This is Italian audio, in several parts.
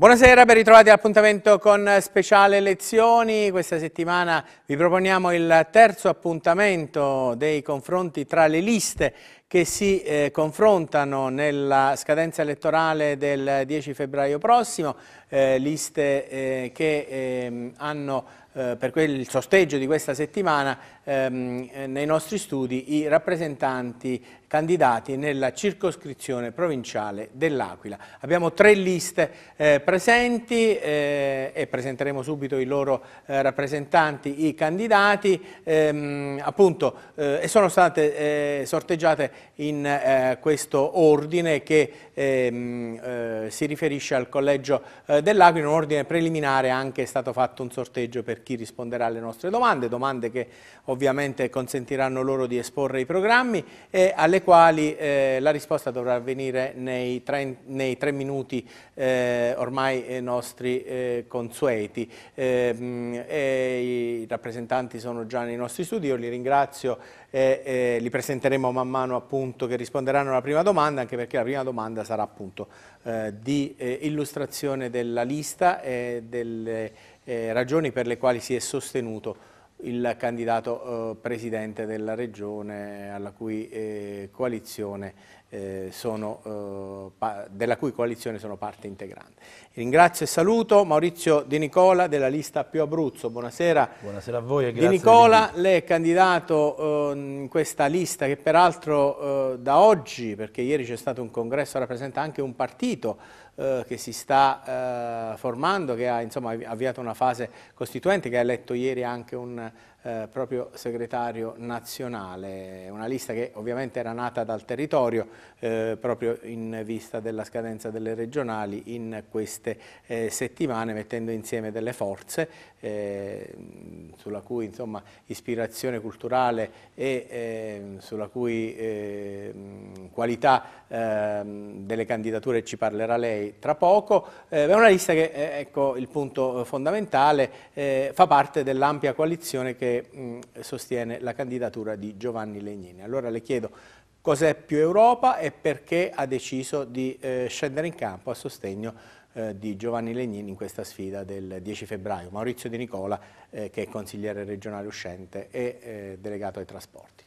Buonasera, ben ritrovati all'appuntamento con Speciale Lezioni. Questa settimana vi proponiamo il terzo appuntamento dei confronti tra le liste che si eh, confrontano nella scadenza elettorale del 10 febbraio prossimo, eh, liste eh, che ehm, hanno eh, per quel, il sosteggio di questa settimana ehm, eh, nei nostri studi i rappresentanti candidati nella circoscrizione provinciale dell'Aquila. Abbiamo tre liste eh, presenti eh, e presenteremo subito i loro eh, rappresentanti, i candidati, ehm, appunto, eh, e sono state eh, sorteggiate in eh, questo ordine che ehm, si riferisce al collegio dell'Aquila, un ordine preliminare anche è stato fatto un sorteggio per chi risponderà alle nostre domande, domande che ovviamente consentiranno loro di esporre i programmi e alle alle quali eh, la risposta dovrà avvenire nei tre, nei tre minuti eh, ormai eh, nostri eh, consueti. Mh, ehm, I rappresentanti sono già nei nostri studi, io li ringrazio e li presenteremo man mano appunto che risponderanno alla prima domanda, anche perché la prima domanda sarà appunto eh, di eh, illustrazione della lista e delle ragioni per le quali si è sostenuto il candidato eh, presidente della regione alla cui eh, coalizione eh, sono, della cui coalizione sono parte integrante. Ringrazio e saluto Maurizio Di Nicola della lista Più Abruzzo. Buonasera, Buonasera a voi e grazie. Di Nicola, lei è candidato ehm, in questa lista che peraltro da oggi, perché ieri c'è stato un congresso, rappresenta anche un partito eh, che si sta eh, formando, che ha insomma, avviato una fase costituente, che ha letto ieri anche un eh, proprio segretario nazionale, una lista che ovviamente era nata dal territorio eh, proprio in vista della scadenza delle regionali in queste eh, settimane mettendo insieme delle forze eh, sulla cui insomma, ispirazione culturale e eh, sulla cui eh, qualità ehm, delle candidature ci parlerà lei tra poco, è una lista che ecco il punto fondamentale fa parte dell'ampia coalizione che sostiene la candidatura di Giovanni Legnini. Allora le chiedo cos'è più Europa e perché ha deciso di eh, scendere in campo a sostegno eh, di Giovanni Legnini in questa sfida del 10 febbraio. Maurizio Di Nicola, eh, che è consigliere regionale uscente e eh, delegato ai trasporti.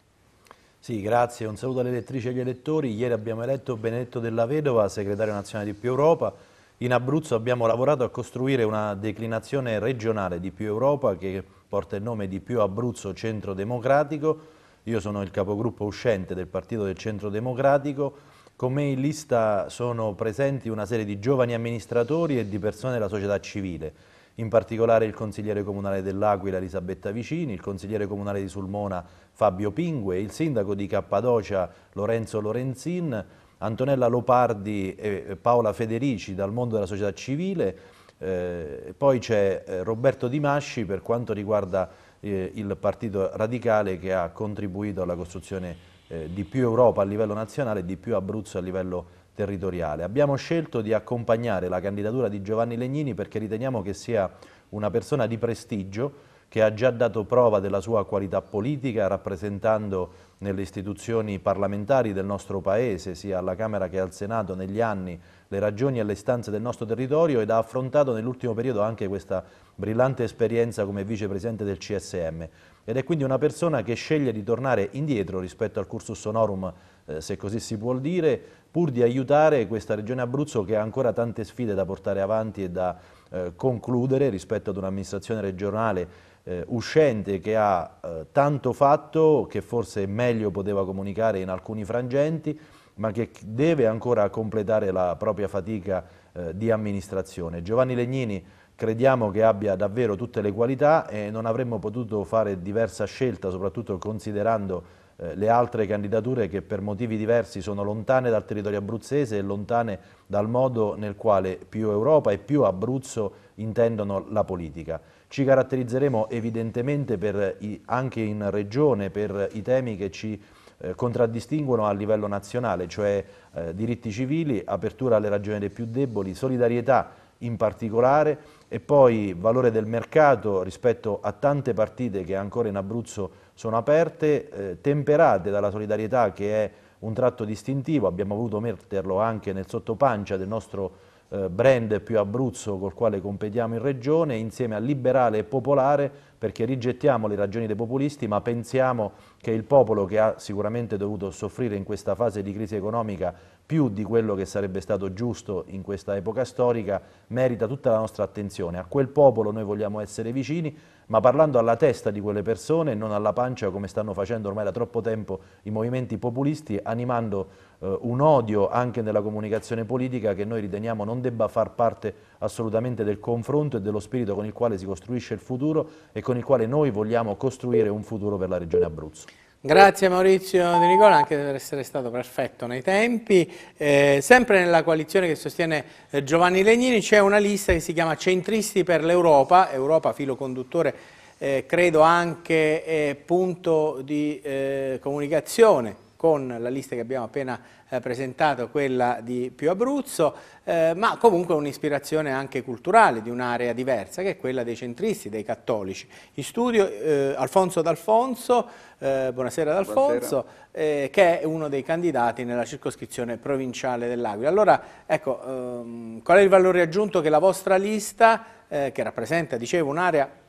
Sì, grazie. Un saluto alle elettrici e agli elettori. Ieri abbiamo eletto Benedetto Della Vedova, segretario nazionale di Più Europa. In Abruzzo abbiamo lavorato a costruire una declinazione regionale di Più Europa che porta il nome di Più Abruzzo Centro Democratico. Io sono il capogruppo uscente del Partito del Centro Democratico. Con me in lista sono presenti una serie di giovani amministratori e di persone della società civile, in particolare il consigliere comunale dell'Aquila Elisabetta Vicini, il consigliere comunale di Sulmona Fabio Pingue, il sindaco di Cappadocia Lorenzo Lorenzin, Antonella Lopardi e Paola Federici dal mondo della società civile, eh, poi c'è eh, Roberto Di Masci per quanto riguarda eh, il Partito Radicale che ha contribuito alla costruzione eh, di più Europa a livello nazionale e di più Abruzzo a livello territoriale. Abbiamo scelto di accompagnare la candidatura di Giovanni Legnini perché riteniamo che sia una persona di prestigio che ha già dato prova della sua qualità politica rappresentando nelle istituzioni parlamentari del nostro Paese, sia alla Camera che al Senato, negli anni le ragioni e le istanze del nostro territorio ed ha affrontato nell'ultimo periodo anche questa brillante esperienza come vicepresidente del CSM ed è quindi una persona che sceglie di tornare indietro rispetto al cursus honorum, eh, se così si può dire, pur di aiutare questa regione Abruzzo che ha ancora tante sfide da portare avanti e da eh, concludere rispetto ad un'amministrazione regionale eh, uscente che ha eh, tanto fatto, che forse meglio poteva comunicare in alcuni frangenti, ma che deve ancora completare la propria fatica eh, di amministrazione. Giovanni Legnini crediamo che abbia davvero tutte le qualità e non avremmo potuto fare diversa scelta, soprattutto considerando eh, le altre candidature che per motivi diversi sono lontane dal territorio abruzzese e lontane dal modo nel quale più Europa e più Abruzzo intendono la politica. Ci caratterizzeremo evidentemente per, anche in regione per i temi che ci eh, contraddistinguono a livello nazionale, cioè eh, diritti civili, apertura alle ragioni dei più deboli, solidarietà in particolare e poi valore del mercato rispetto a tante partite che ancora in Abruzzo sono aperte, eh, temperate dalla solidarietà che è un tratto distintivo, abbiamo voluto metterlo anche nel sottopancia del nostro eh, brand più Abruzzo col quale competiamo in regione, insieme a Liberale e Popolare, perché rigettiamo le ragioni dei populisti, ma pensiamo che il popolo che ha sicuramente dovuto soffrire in questa fase di crisi economica più di quello che sarebbe stato giusto in questa epoca storica, merita tutta la nostra attenzione. A quel popolo noi vogliamo essere vicini, ma parlando alla testa di quelle persone, non alla pancia come stanno facendo ormai da troppo tempo i movimenti populisti, animando eh, un odio anche nella comunicazione politica che noi riteniamo non debba far parte assolutamente del confronto e dello spirito con il quale si costruisce il futuro e con il quale noi vogliamo costruire un futuro per la regione Abruzzo. Grazie Maurizio De Nicola anche per essere stato perfetto nei tempi. Eh, sempre nella coalizione che sostiene eh, Giovanni Legnini c'è una lista che si chiama Centristi per l'Europa, Europa filo conduttore eh, credo anche eh, punto di eh, comunicazione con la lista che abbiamo appena eh, presentato, quella di Più Abruzzo, eh, ma comunque un'ispirazione anche culturale di un'area diversa, che è quella dei centristi, dei cattolici. In studio eh, Alfonso D'Alfonso, eh, buonasera D'Alfonso, Alfonso, eh, che è uno dei candidati nella circoscrizione provinciale dell'Aquila. Allora, ecco, ehm, qual è il valore aggiunto che la vostra lista, eh, che rappresenta, dicevo, un'area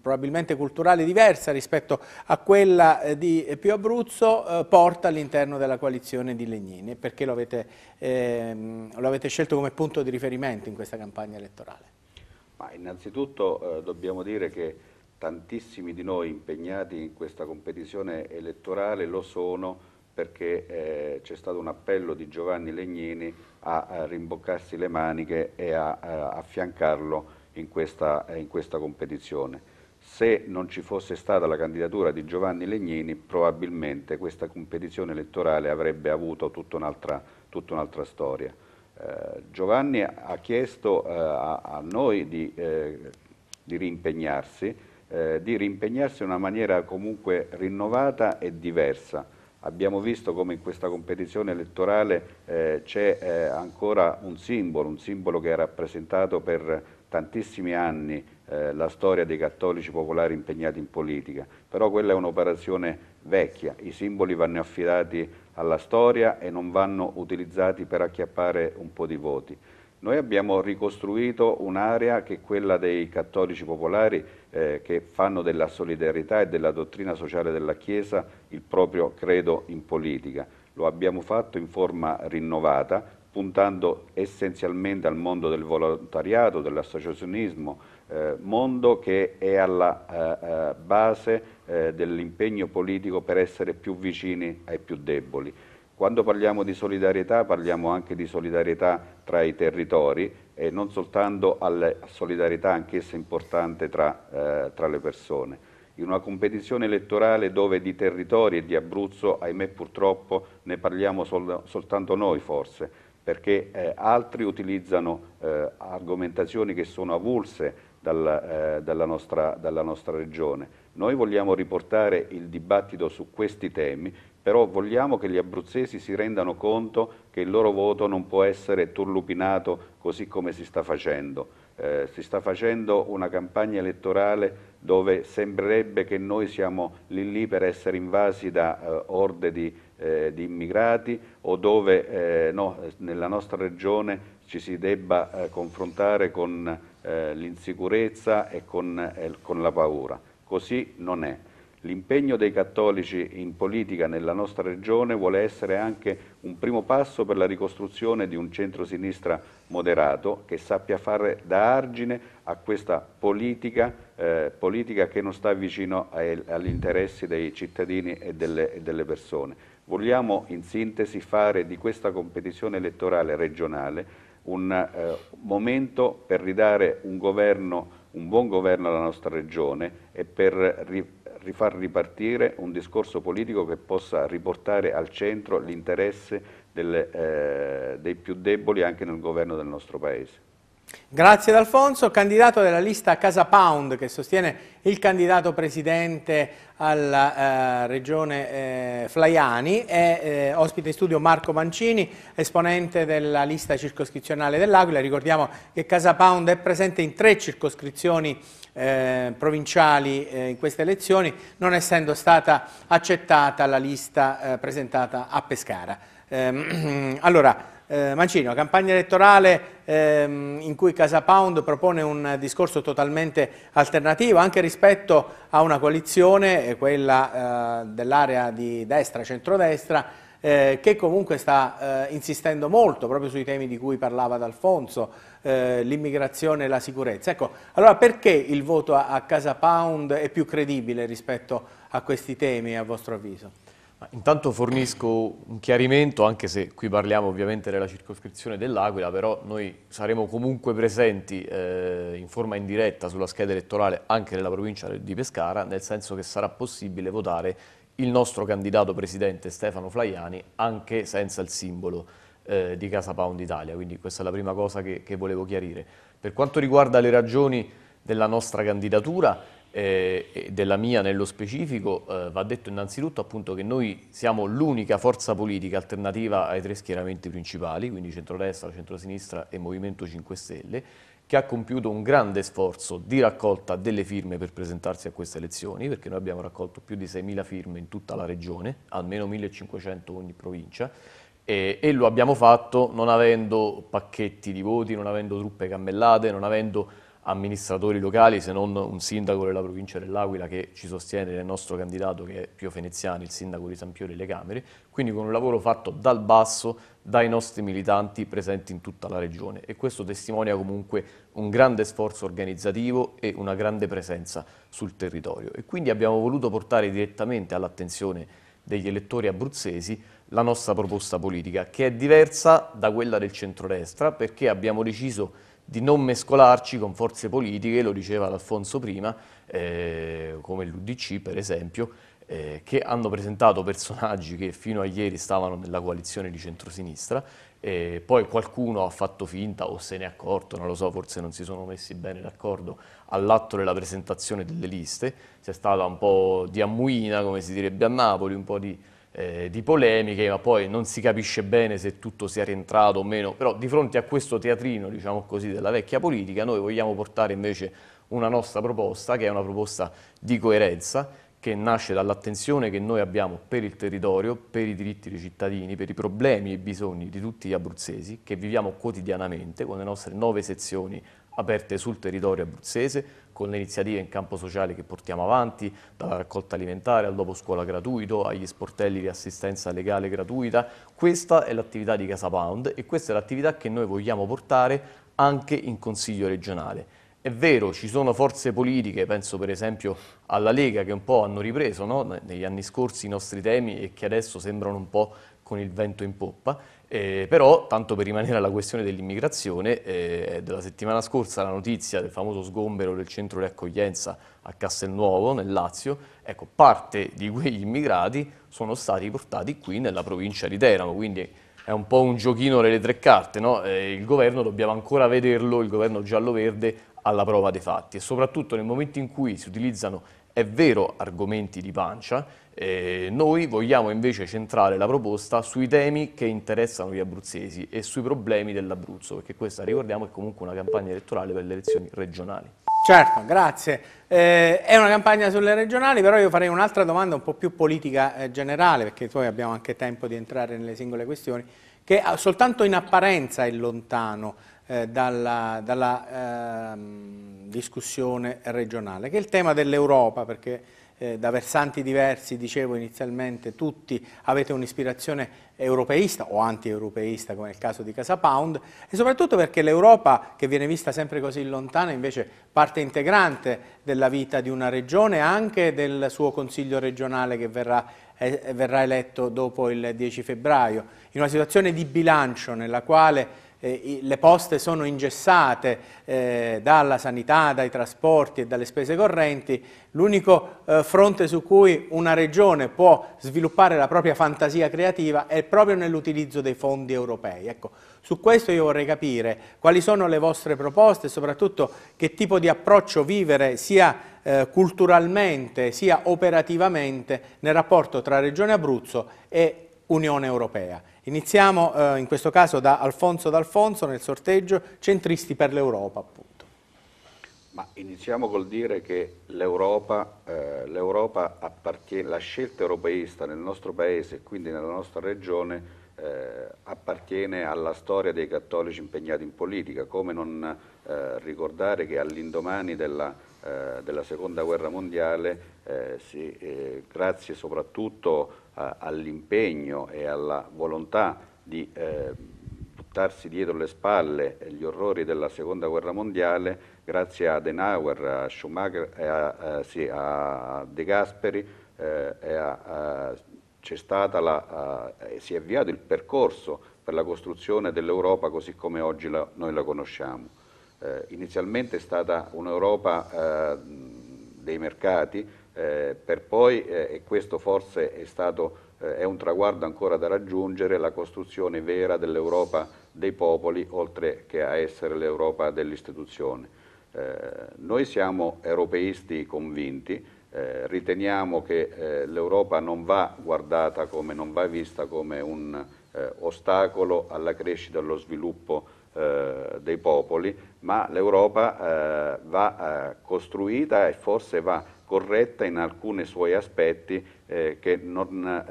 probabilmente culturale diversa rispetto a quella eh, di eh, Pio Abruzzo eh, porta all'interno della coalizione di Legnini? Perché lo avete, ehm, lo avete, scelto come punto di riferimento in questa campagna elettorale? Ma innanzitutto eh, dobbiamo dire che tantissimi di noi impegnati in questa competizione elettorale lo sono perché eh, c'è stato un appello di Giovanni Legnini a, a rimboccarsi le maniche e a, a affiancarlo in questa, in questa competizione se non ci fosse stata la candidatura di Giovanni Legnini probabilmente questa competizione elettorale avrebbe avuto tutta un'altra tut un storia. Eh, Giovanni ha chiesto eh, a, a, noi di, eh, di rimpegnarsi, eh, di rimpegnarsi in una maniera comunque rinnovata e diversa. Abbiamo visto come in questa competizione elettorale eh, c'è eh, ancora un simbolo, un simbolo che è rappresentato per tantissimi anni eh, la storia dei cattolici popolari impegnati in politica, però quella è un'operazione vecchia, i simboli vanno affidati alla storia e non vanno utilizzati per acchiappare un po' di voti. Noi abbiamo ricostruito un'area che è quella dei cattolici popolari eh, che fanno della solidarietà e della dottrina sociale della Chiesa il proprio credo in politica. Lo abbiamo fatto in forma rinnovata puntando essenzialmente al mondo del volontariato, dell'associazionismo, eh, mondo che è alla eh, eh, base eh, dell'impegno politico per essere più vicini ai più deboli. Quando parliamo di solidarietà parliamo anche di solidarietà tra i territori e non soltanto alla solidarietà anch'essa importante tra, eh, tra le persone in una competizione elettorale dove di territori e di Abruzzo, ahimè purtroppo, ne parliamo sol soltanto noi forse, perché eh, altri utilizzano eh, argomentazioni che sono avulse dal, eh, dalla, nostra, dalla, nostra, regione. Noi vogliamo riportare il dibattito su questi temi, però vogliamo che gli abruzzesi si rendano conto che il loro voto non può essere turlupinato così come si sta facendo. Eh, si sta facendo una campagna elettorale dove sembrerebbe che noi siamo lì lì per essere invasi da eh, orde di eh, di immigrati o dove eh, no, nella nostra regione ci si debba eh, confrontare con eh, l'insicurezza e con, eh, con, la paura. Così non è. L'impegno dei cattolici in politica nella nostra regione vuole essere anche un primo passo per la ricostruzione di un centro-sinistra moderato che sappia fare da argine a questa politica, eh, politica che non sta vicino ai, agli interessi dei cittadini e delle, e delle persone. Vogliamo in sintesi fare di questa competizione elettorale regionale un eh, momento per ridare un, governo, un buon governo alla nostra regione e per ri rifar ripartire un discorso politico che possa riportare al centro l'interesse eh, dei più deboli anche nel governo del nostro Paese. Grazie ad Alfonso, candidato della lista Casa Pound che sostiene il candidato presidente alla eh, regione eh, Flaiani è eh, ospite in studio Marco Mancini, esponente della lista circoscrizionale dell'Aquila. Ricordiamo che Casa Pound è presente in tre circoscrizioni eh, provinciali eh, in queste elezioni, non essendo stata accettata la lista eh, presentata a Pescara. Ehm, allora, eh, Mancino, campagna elettorale ehm, in cui Casa Pound propone un discorso totalmente alternativo anche rispetto a una coalizione, eh, quella eh, dell'area di destra, centrodestra, eh, che comunque sta eh, insistendo molto proprio sui temi di cui parlava D'Alfonso, eh, l'immigrazione e la sicurezza. Ecco, allora perché il voto a, a Casa Pound è più credibile rispetto a questi temi a vostro avviso? Intanto fornisco un chiarimento, anche se qui parliamo ovviamente della circoscrizione dell'Aquila, però noi saremo comunque presenti eh, in forma indiretta sulla scheda elettorale anche nella provincia di Pescara, nel senso che sarà possibile votare il nostro candidato presidente Stefano Flaiani anche senza il simbolo eh, di Casa Pound Italia, quindi questa è la prima cosa che, che volevo chiarire. Per quanto riguarda le ragioni della nostra candidatura, eh, della mia nello specifico, eh, va detto innanzitutto appunto che noi siamo l'unica forza politica alternativa ai tre schieramenti principali, quindi centrodestra, centrosinistra e Movimento 5 Stelle, che ha compiuto un grande sforzo di raccolta delle firme per presentarsi a queste elezioni, perché noi abbiamo raccolto più di 6.000 firme in tutta la regione, almeno 1.500 ogni provincia, e, e lo abbiamo fatto non avendo pacchetti di voti, non avendo truppe cammellate, non avendo amministratori locali se non un sindaco della provincia dell'Aquila che ci sostiene nel nostro candidato che è Pio Veneziani, il sindaco di San Pio delle Camere, quindi con un lavoro fatto dal basso dai nostri militanti presenti in tutta la regione e questo testimonia comunque un grande sforzo organizzativo e una grande presenza sul territorio e quindi abbiamo voluto portare direttamente all'attenzione degli elettori abruzzesi la nostra proposta politica che è diversa da quella del centrodestra perché abbiamo deciso di non mescolarci con forze politiche, lo diceva Alfonso prima, eh, come l'Udc per esempio, eh, che hanno presentato personaggi che fino a ieri stavano nella coalizione di centrosinistra, eh, poi qualcuno ha fatto finta o se n'è accorto, non lo so, forse non si sono messi bene d'accordo all'atto della presentazione delle liste, c'è stata un po' di ammuina, come si direbbe a Napoli, un po' di eh, di polemiche, ma poi non si capisce bene se tutto sia rientrato o meno. Però di fronte a questo teatrino, diciamo così, della vecchia politica, noi vogliamo portare invece una nostra proposta, che è una proposta di coerenza, che nasce dall'attenzione che noi abbiamo per il territorio, per i diritti dei cittadini, per i problemi e i bisogni di tutti gli abruzzesi, che viviamo quotidianamente con le nostre nove sezioni aperte sul territorio abruzzese, con le iniziative in campo sociale che portiamo avanti, dalla raccolta alimentare al dopo scuola gratuito, agli sportelli di assistenza legale gratuita. Questa è l'attività di Casa Pound e questa è l'attività che noi vogliamo portare anche in Consiglio regionale. È vero, ci sono forze politiche, penso per esempio alla Lega, che un po' hanno ripreso no? negli anni scorsi i nostri temi e che adesso sembrano un po' con il vento in poppa, eh, però, tanto per rimanere alla questione dell'immigrazione, eh, della settimana scorsa la notizia del famoso sgombero del centro di accoglienza a Castelnuovo, nel Lazio, ecco, parte di quegli immigrati sono stati portati qui nella provincia di Teramo, quindi è un po' un giochino delle tre carte, no? eh, il governo dobbiamo ancora vederlo, il governo giallo-verde, alla prova dei fatti e soprattutto nel momento in cui si utilizzano, è vero, argomenti di pancia, eh, noi vogliamo invece centrare la proposta sui temi che interessano gli abruzzesi e sui problemi dell'Abruzzo, perché questa ricordiamo è comunque una campagna elettorale per le elezioni regionali. Certo, grazie. Eh, è una campagna sulle regionali, però io farei un'altra domanda un po' più politica eh, generale, perché poi abbiamo anche tempo di entrare nelle singole questioni, che soltanto in apparenza è lontano eh, dalla, dalla ehm, discussione regionale, che è il tema dell'Europa, perché eh, da versanti diversi, dicevo inizialmente, tutti avete un'ispirazione europeista o anti-europeista come il caso di Casa Pound e soprattutto perché l'Europa che viene vista sempre così lontana invece parte integrante della vita di una regione e anche del suo consiglio regionale che verrà, eh, verrà eletto dopo il 10 febbraio. In una situazione di bilancio nella quale eh, le poste sono ingessate eh, dalla sanità, dai trasporti e dalle spese correnti, l'unico eh, fronte su cui una regione può sviluppare la propria fantasia creativa è proprio nell'utilizzo dei fondi europei. Ecco, su questo io vorrei capire quali sono le vostre proposte e soprattutto che tipo di approccio vivere sia eh, culturalmente sia operativamente nel rapporto tra Regione Abruzzo e Unione Europea. Iniziamo eh, in questo caso da Alfonso D'Alfonso nel sorteggio Centristi per l'Europa. Ma iniziamo col dire che l'Europa eh, appartiene, la scelta europeista nel nostro paese e quindi nella nostra regione eh, appartiene alla storia dei cattolici impegnati in politica, come non eh, ricordare che all'indomani della, eh, della, seconda guerra mondiale, eh, si, eh, grazie soprattutto all'impegno e alla volontà di eh, buttarsi dietro le spalle gli orrori della seconda guerra mondiale, grazie a Adenauer, a Schumacher, a, a, sì, a De Gasperi e a, a la, eh, eh, si è avviato il percorso per la costruzione dell'Europa così come oggi la, noi la conosciamo. Eh, inizialmente è stata un'Europa eh, dei mercati, eh, per poi, e questo forse è, stato, è un traguardo ancora da raggiungere, la costruzione vera dell'Europa dei popoli, oltre che a essere l'Europa dell'istituzione. Eh, noi siamo europeisti convinti, eh, riteniamo che eh, l'Europa non va guardata come, non va vista come un eh, ostacolo alla crescita e allo sviluppo eh, dei popoli, ma l'Europa eh, va eh, costruita e forse va corretta in alcuni suoi aspetti che non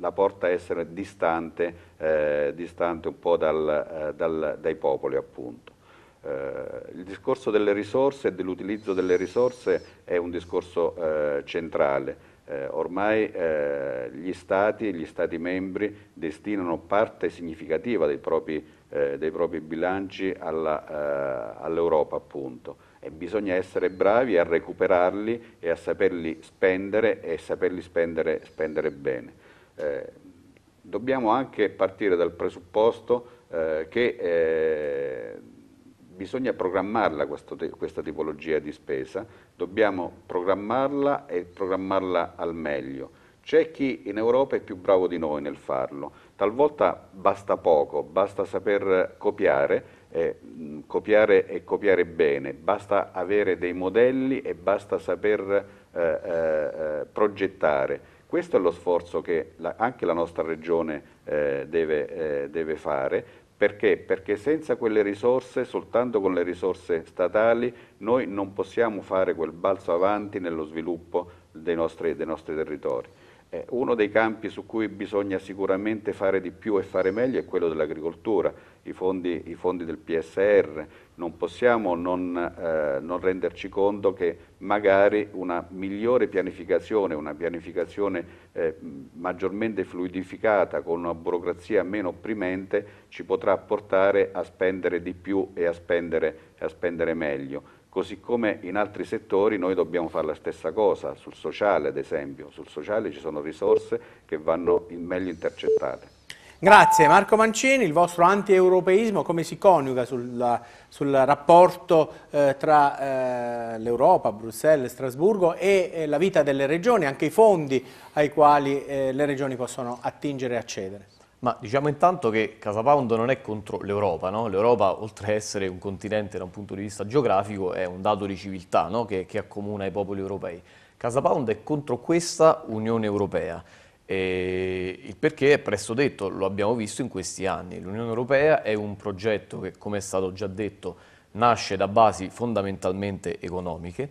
la porta a essere distante, eh, distante un po' dal, dal, dai popoli appunto. Eh, il discorso delle risorse e dell'utilizzo delle risorse è un discorso eh, centrale. Eh, ormai eh, gli Stati e gli Stati membri destinano parte significativa dei propri, eh, dei propri bilanci eh, all'Europa appunto e bisogna essere bravi a recuperarli e a saperli spendere e saperli spendere, spendere bene. dobbiamo anche partire dal presupposto che bisogna programmarla questo, questa tipologia di spesa, dobbiamo programmarla e programmarla al meglio. C'è chi in Europa è più bravo di noi nel farlo, talvolta basta poco, basta saper copiare, eh, copiare e copiare bene, basta avere dei modelli e basta saper eh, eh, progettare. Questo è lo sforzo che la, anche la nostra regione eh, deve, eh, deve fare perché? Perché senza quelle risorse, soltanto con le risorse statali, noi non possiamo fare quel balzo avanti nello sviluppo dei nostri, dei nostri territori. Eh, uno dei campi su cui bisogna sicuramente fare di più e fare meglio è quello dell'agricoltura, i fondi, i fondi del PSR. Non possiamo non, eh, non renderci conto che magari una migliore pianificazione, una pianificazione eh, maggiormente fluidificata, con una burocrazia meno opprimente, ci potrà portare a spendere di più e a spendere, a spendere meglio. Così come in altri settori noi dobbiamo fare la stessa cosa, sul sociale ad esempio, sul sociale ci sono risorse che vanno meglio intercettate. Grazie Marco Mancini, il vostro anti-europeismo come si coniuga sul, sul rapporto eh, tra eh, l'Europa, Bruxelles, Strasburgo e eh, la vita delle regioni, anche i fondi ai quali eh, le regioni possono attingere e accedere? Ma diciamo intanto che Casa Pound non è contro l'Europa, no? l'Europa oltre a essere un continente da un punto di vista geografico è un dato di civiltà no? che, che, accomuna i popoli europei. Casa Pound è contro questa Unione Europea. E il perché è presto detto, lo abbiamo visto in questi anni. L'Unione Europea è un progetto che, come è stato già detto, nasce da basi fondamentalmente economiche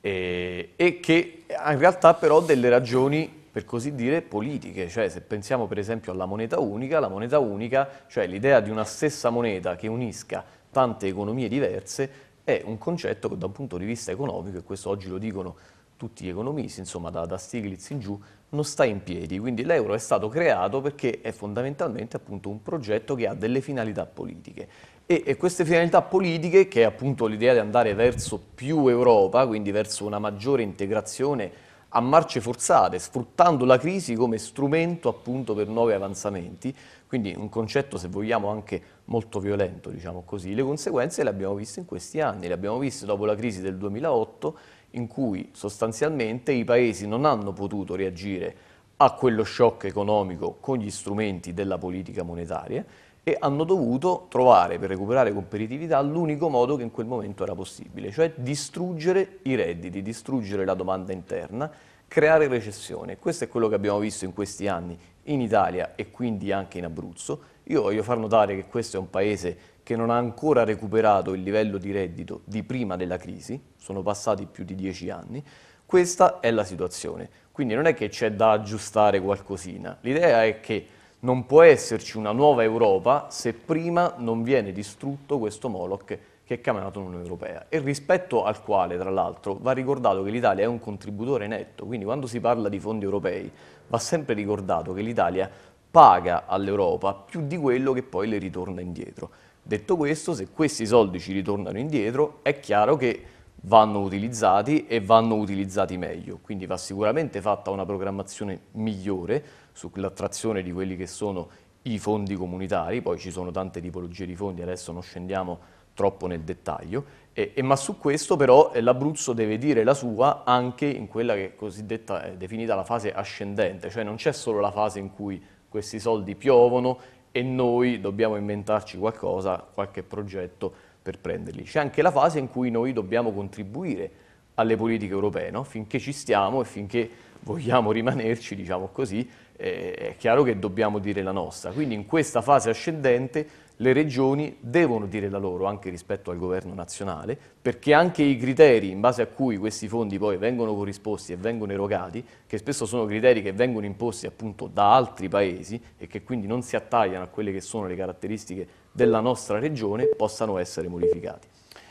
e, e che in realtà però ha delle ragioni per così dire, politiche. Cioè, se pensiamo per esempio alla moneta unica, la moneta unica, cioè l'idea di una stessa moneta che unisca tante economie diverse, è un concetto che da un punto di vista economico, e questo oggi lo dicono tutti gli economisti, insomma da, da Stiglitz in giù, non sta in piedi. Quindi l'euro è stato creato perché è fondamentalmente appunto un progetto che ha delle finalità politiche. E, e queste finalità politiche, che è appunto l'idea di andare verso più Europa, quindi verso una maggiore integrazione a marce forzate, sfruttando la crisi come strumento appunto per nuovi avanzamenti, quindi un concetto se vogliamo anche molto violento, diciamo così. Le conseguenze le abbiamo viste in questi anni, le abbiamo viste dopo la crisi del 2008 in cui sostanzialmente i paesi non hanno potuto reagire a quello shock economico con gli strumenti della politica monetaria e hanno dovuto trovare per recuperare competitività l'unico modo che in quel momento era possibile, cioè distruggere i redditi, distruggere la domanda interna, creare recessione. Questo è quello che abbiamo visto in questi anni in Italia e quindi anche in Abruzzo. Io voglio far notare che questo è un paese che non ha ancora recuperato il livello di reddito di prima della crisi, sono passati più di dieci anni, questa è la situazione. Quindi non è che c'è da aggiustare qualcosina, l'idea è che non può esserci una nuova Europa se prima non viene distrutto questo Moloch che è chiamato l'Unione Europea e rispetto al quale, tra l'altro, va ricordato che l'Italia è un contributore netto, quindi quando si parla di fondi europei va sempre ricordato che l'Italia paga all'Europa più di quello che poi le ritorna indietro. Detto questo, se questi soldi ci ritornano indietro, è chiaro che vanno utilizzati e vanno utilizzati meglio, quindi va sicuramente fatta una programmazione migliore, sull'attrazione di quelli che sono i fondi comunitari, poi ci sono tante tipologie di fondi, adesso non scendiamo troppo nel dettaglio, e, e, ma su questo però eh, l'Abruzzo deve dire la sua anche in quella che è cosiddetta è eh, definita la fase ascendente, cioè non c'è solo la fase in cui questi soldi piovono e noi dobbiamo inventarci qualcosa, qualche progetto per prenderli. C'è anche la fase in cui noi dobbiamo contribuire alle politiche europee, no? finché ci stiamo e finché vogliamo rimanerci, diciamo così, eh, è chiaro che dobbiamo dire la nostra. Quindi in questa fase ascendente le regioni devono dire la loro anche rispetto al governo nazionale, perché anche i criteri in base a cui questi fondi poi vengono corrisposti e vengono erogati, che spesso sono criteri che vengono imposti appunto da altri paesi e che quindi non si attagliano a quelle che sono le caratteristiche della nostra regione, possano essere modificati.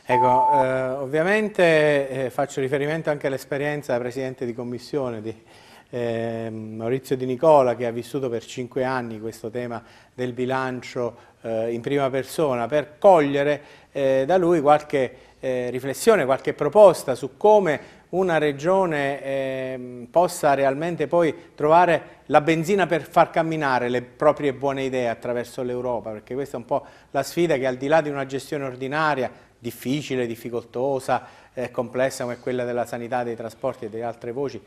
Ecco, eh, ovviamente eh, faccio riferimento anche all'esperienza da Presidente di Commissione di eh, Maurizio Di Nicola che ha vissuto per cinque anni questo tema del bilancio eh, in prima persona, per cogliere eh, da lui qualche eh, riflessione, qualche proposta su come una regione ehm, possa realmente poi trovare la benzina per far camminare le proprie buone idee attraverso l'Europa, perché questa è un po' la sfida che al di là di una gestione ordinaria, difficile, difficoltosa, eh, complessa come quella della sanità, dei trasporti e delle altre voci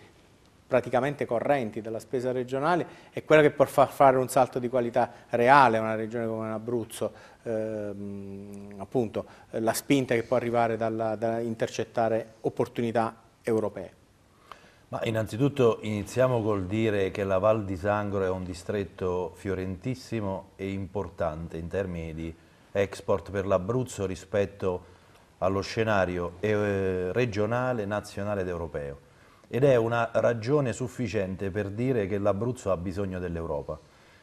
praticamente correnti della spesa regionale è quella che può far fare un salto di qualità reale a una regione come l'Abruzzo, ehm, appunto eh, la spinta che può arrivare da intercettare opportunità europee. Ma innanzitutto iniziamo col dire che la Val di Sangro è un distretto fiorentissimo e importante in termini di export per l'Abruzzo rispetto allo scenario eh, regionale, nazionale ed europeo ed è una ragione sufficiente per dire che l'Abruzzo ha bisogno dell'Europa.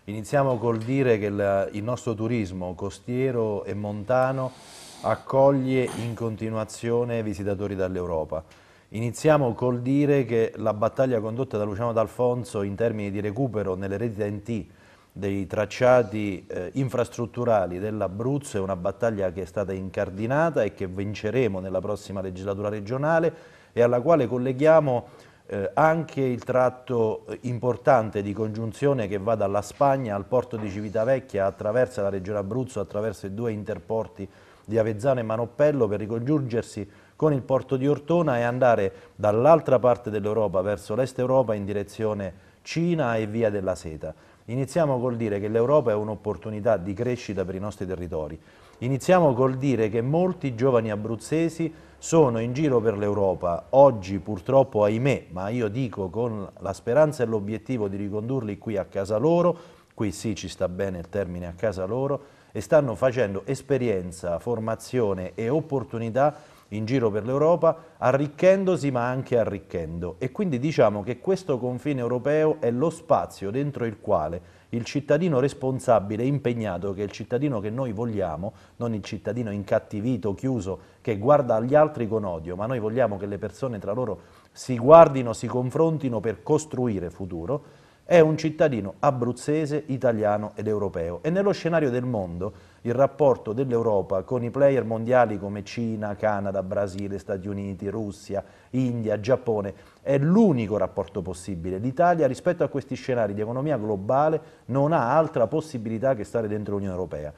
Iniziamo col dire che il nostro turismo costiero e montano accoglie in continuazione visitatori dall'Europa. Iniziamo col dire che la battaglia condotta da Luciano D'Alfonso in termini di recupero nelle reti TNT dei tracciati eh, infrastrutturali dell'Abruzzo è una battaglia che è stata incardinata e che vinceremo nella prossima legislatura regionale e alla quale colleghiamo eh, anche il tratto eh, importante di congiunzione che va dalla Spagna al porto di Civitavecchia, attraverso la regione Abruzzo, attraverso i due interporti di Avezzano e Manoppello per ricongiungersi con il porto di Ortona e andare dall'altra parte dell'Europa verso l'est Europa in direzione Cina e via della Seta. Iniziamo col dire che l'Europa è un'opportunità di crescita per i nostri territori. Iniziamo col dire che molti giovani abruzzesi sono in giro per l'Europa, oggi purtroppo ahimè, ma io dico con la speranza e l'obiettivo di ricondurli qui a casa loro, qui sì ci sta bene il termine a casa loro, e stanno facendo esperienza, formazione e opportunità in giro per l'Europa, arricchendosi ma anche arricchendo. E quindi diciamo che questo confine europeo è lo spazio dentro il quale il cittadino responsabile, impegnato, che è il cittadino che noi vogliamo, non il cittadino incattivito, chiuso, che guarda agli altri con odio, ma noi vogliamo che le persone tra loro si guardino, si confrontino per costruire futuro, è un cittadino abruzzese, italiano ed europeo. E nello scenario del mondo il rapporto dell'Europa con i player mondiali come Cina, Canada, Brasile, Stati Uniti, Russia, India, Giappone è l'unico rapporto possibile. L'Italia rispetto a questi scenari di economia globale non ha altra possibilità che stare dentro l'Unione Europea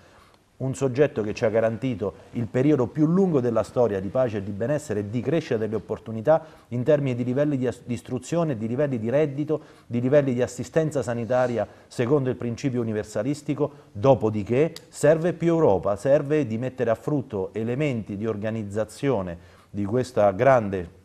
un soggetto che ci ha garantito il periodo più lungo della storia di pace e di benessere e di crescita delle opportunità in termini di livelli di, istruzione, di livelli di reddito, di livelli di assistenza sanitaria secondo il principio universalistico, dopodiché serve più Europa, serve di mettere a frutto elementi di organizzazione di questa grande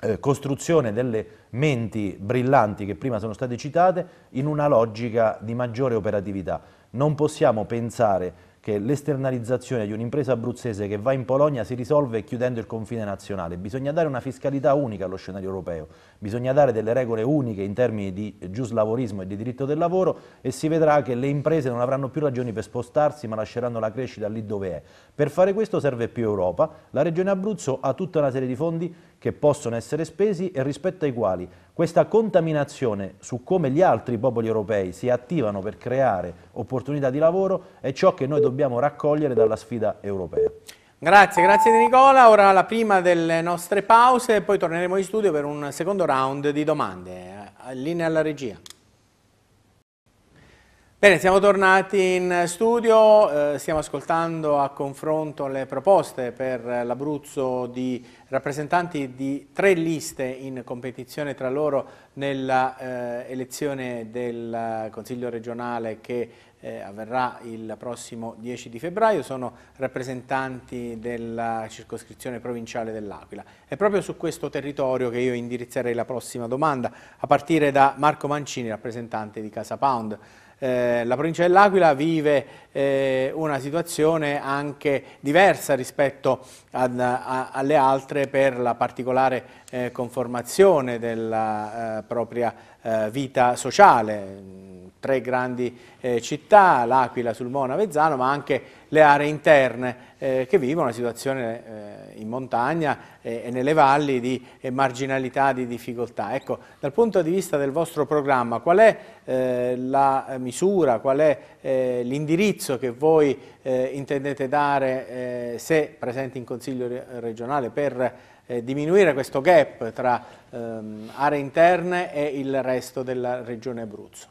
eh, costruzione delle menti brillanti che prima sono state citate in una logica di maggiore operatività. Non possiamo pensare che l'esternalizzazione di un'impresa abruzzese che va in Polonia si risolve chiudendo il confine nazionale. Bisogna dare una fiscalità unica allo scenario europeo, bisogna dare delle regole uniche in termini di giuslavorismo e di diritto del lavoro e si vedrà che le imprese non avranno più ragioni per spostarsi ma lasceranno la crescita lì dove è. Per fare questo serve più Europa. La Regione Abruzzo ha tutta una serie di fondi che possono essere spesi e rispetto ai quali questa contaminazione su come gli altri popoli europei si attivano per creare opportunità di lavoro è ciò che noi dobbiamo raccogliere dalla sfida europea. Grazie, grazie di Nicola. Ora la prima delle nostre pause e poi torneremo in studio per un secondo round di domande. Eh, Linea alla regia. Bene, siamo tornati in studio, eh, stiamo ascoltando a confronto le proposte per l'Abruzzo di rappresentanti di tre liste in competizione tra loro nella eh, elezione del Consiglio regionale che eh, avverrà il prossimo 10 di febbraio, sono rappresentanti della circoscrizione provinciale dell'Aquila. È proprio su questo territorio che io indirizzerei la prossima domanda, a partire da Marco Mancini, rappresentante di Casa Pound. Eh, la provincia dell'Aquila vive eh, una situazione anche diversa rispetto ad, a, alle altre per la particolare eh, conformazione della eh, propria eh, vita sociale, mm, tre grandi eh, città, L'Aquila, Sulmona, Vezzano, ma anche le aree interne eh, che vivono una situazione eh, in montagna e nelle valli di eh, marginalità, di difficoltà. Ecco, dal punto di vista del vostro programma, qual è eh, la misura, qual è l'indirizzo che voi intendete dare se presenti in Consiglio regionale per eh, diminuire questo gap tra ehm, aree interne e il resto della regione Abruzzo?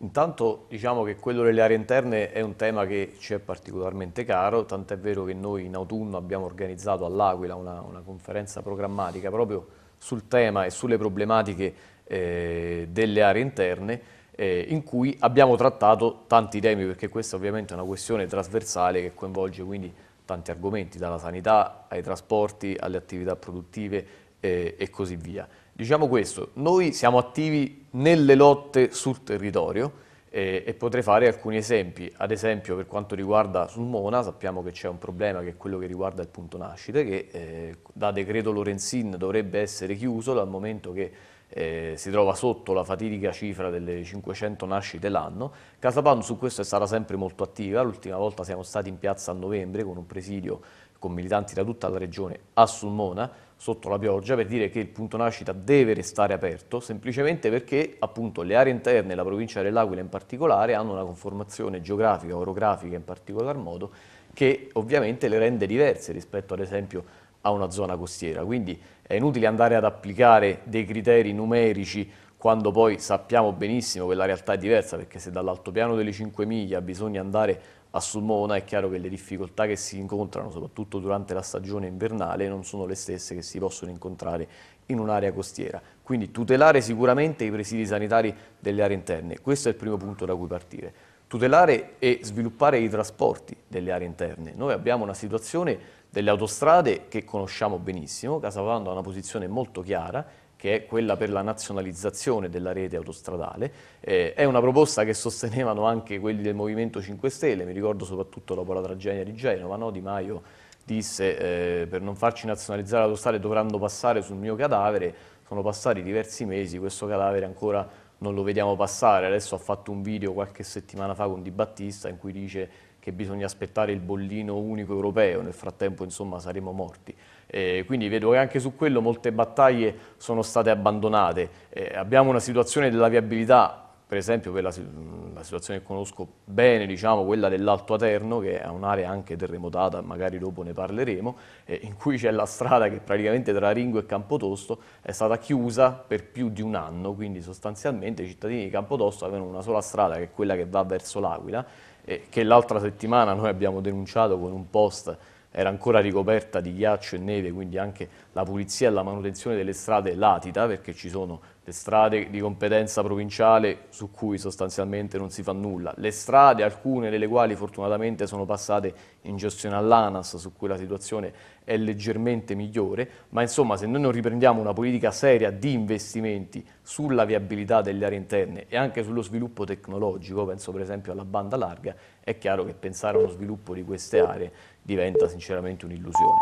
Intanto diciamo che quello delle aree interne è un tema che ci è particolarmente caro, tant'è vero che noi in autunno abbiamo organizzato all'Aquila una, una, conferenza programmatica proprio sul tema e sulle problematiche eh, delle aree interne eh, in cui abbiamo trattato tanti temi perché questa ovviamente è una questione trasversale che coinvolge quindi tanti argomenti, dalla sanità ai trasporti, alle attività produttive eh, e così via. Diciamo questo, noi siamo attivi nelle lotte sul territorio eh, e potrei fare alcuni esempi, ad esempio per quanto riguarda sul Mona sappiamo che c'è un problema che è quello che riguarda il punto nascite che eh, da decreto Lorenzin dovrebbe essere chiuso dal momento che eh, si trova sotto la fatidica cifra delle 500 nascite l'anno. Casapan su questo è stata sempre molto attiva, l'ultima volta siamo stati in piazza a novembre con un presidio con militanti da tutta la regione a Sulmona sotto la pioggia per dire che il punto nascita deve restare aperto semplicemente perché appunto le aree interne, la provincia dell'Aquila in particolare, hanno una conformazione geografica, orografica in particolar modo che ovviamente le rende diverse rispetto ad esempio a una zona costiera. Quindi è inutile andare ad applicare dei criteri numerici quando poi sappiamo benissimo che la realtà è diversa, perché se dall'altopiano delle 5 miglia bisogna andare a Sulmona è chiaro che le difficoltà che si incontrano, soprattutto durante la stagione invernale, non sono le stesse che si possono incontrare in un'area costiera. Quindi tutelare sicuramente i presidi sanitari delle aree interne, questo è il primo punto da cui partire. Tutelare e sviluppare i trasporti delle aree interne. Noi abbiamo una situazione delle autostrade che conosciamo benissimo, Casalvalando ha una posizione molto chiara che è quella per la nazionalizzazione della rete autostradale. Eh, è una proposta che sostenevano anche quelli del Movimento 5 Stelle, mi ricordo soprattutto dopo la tragedia di Genova, no? Di Maio disse eh, per non farci nazionalizzare l'autostrada dovranno passare sul mio cadavere, sono passati diversi mesi, questo cadavere ancora non lo vediamo passare, adesso ha fatto un video qualche settimana fa con Di Battista in cui dice che bisogna aspettare il bollino unico europeo, nel frattempo insomma saremo morti. Eh, quindi vedo che anche su quello molte battaglie sono state abbandonate. Eh, abbiamo una situazione della viabilità per esempio per la, mm, la, situazione che conosco bene, diciamo, quella dell'Alto Aterno, che è un'area anche terremotata, magari dopo ne parleremo, eh, in cui c'è la strada che praticamente tra Ringo e Campotosto è stata chiusa per più di un anno, quindi sostanzialmente i cittadini di Campotosto avevano una sola strada, che è quella che va verso l'Aquila, eh, che l'altra settimana noi abbiamo denunciato con un post era ancora ricoperta di ghiaccio e neve, quindi anche la pulizia e la manutenzione delle strade latita, perché ci sono le strade di competenza provinciale su cui sostanzialmente non si fa nulla, le strade alcune delle quali fortunatamente sono passate in gestione all'ANAS su cui la situazione è leggermente migliore, ma insomma se noi non riprendiamo una politica seria di investimenti sulla viabilità delle aree interne e anche sullo sviluppo tecnologico, penso per esempio alla banda larga, è chiaro che pensare a uno sviluppo di queste aree diventa sinceramente un'illusione.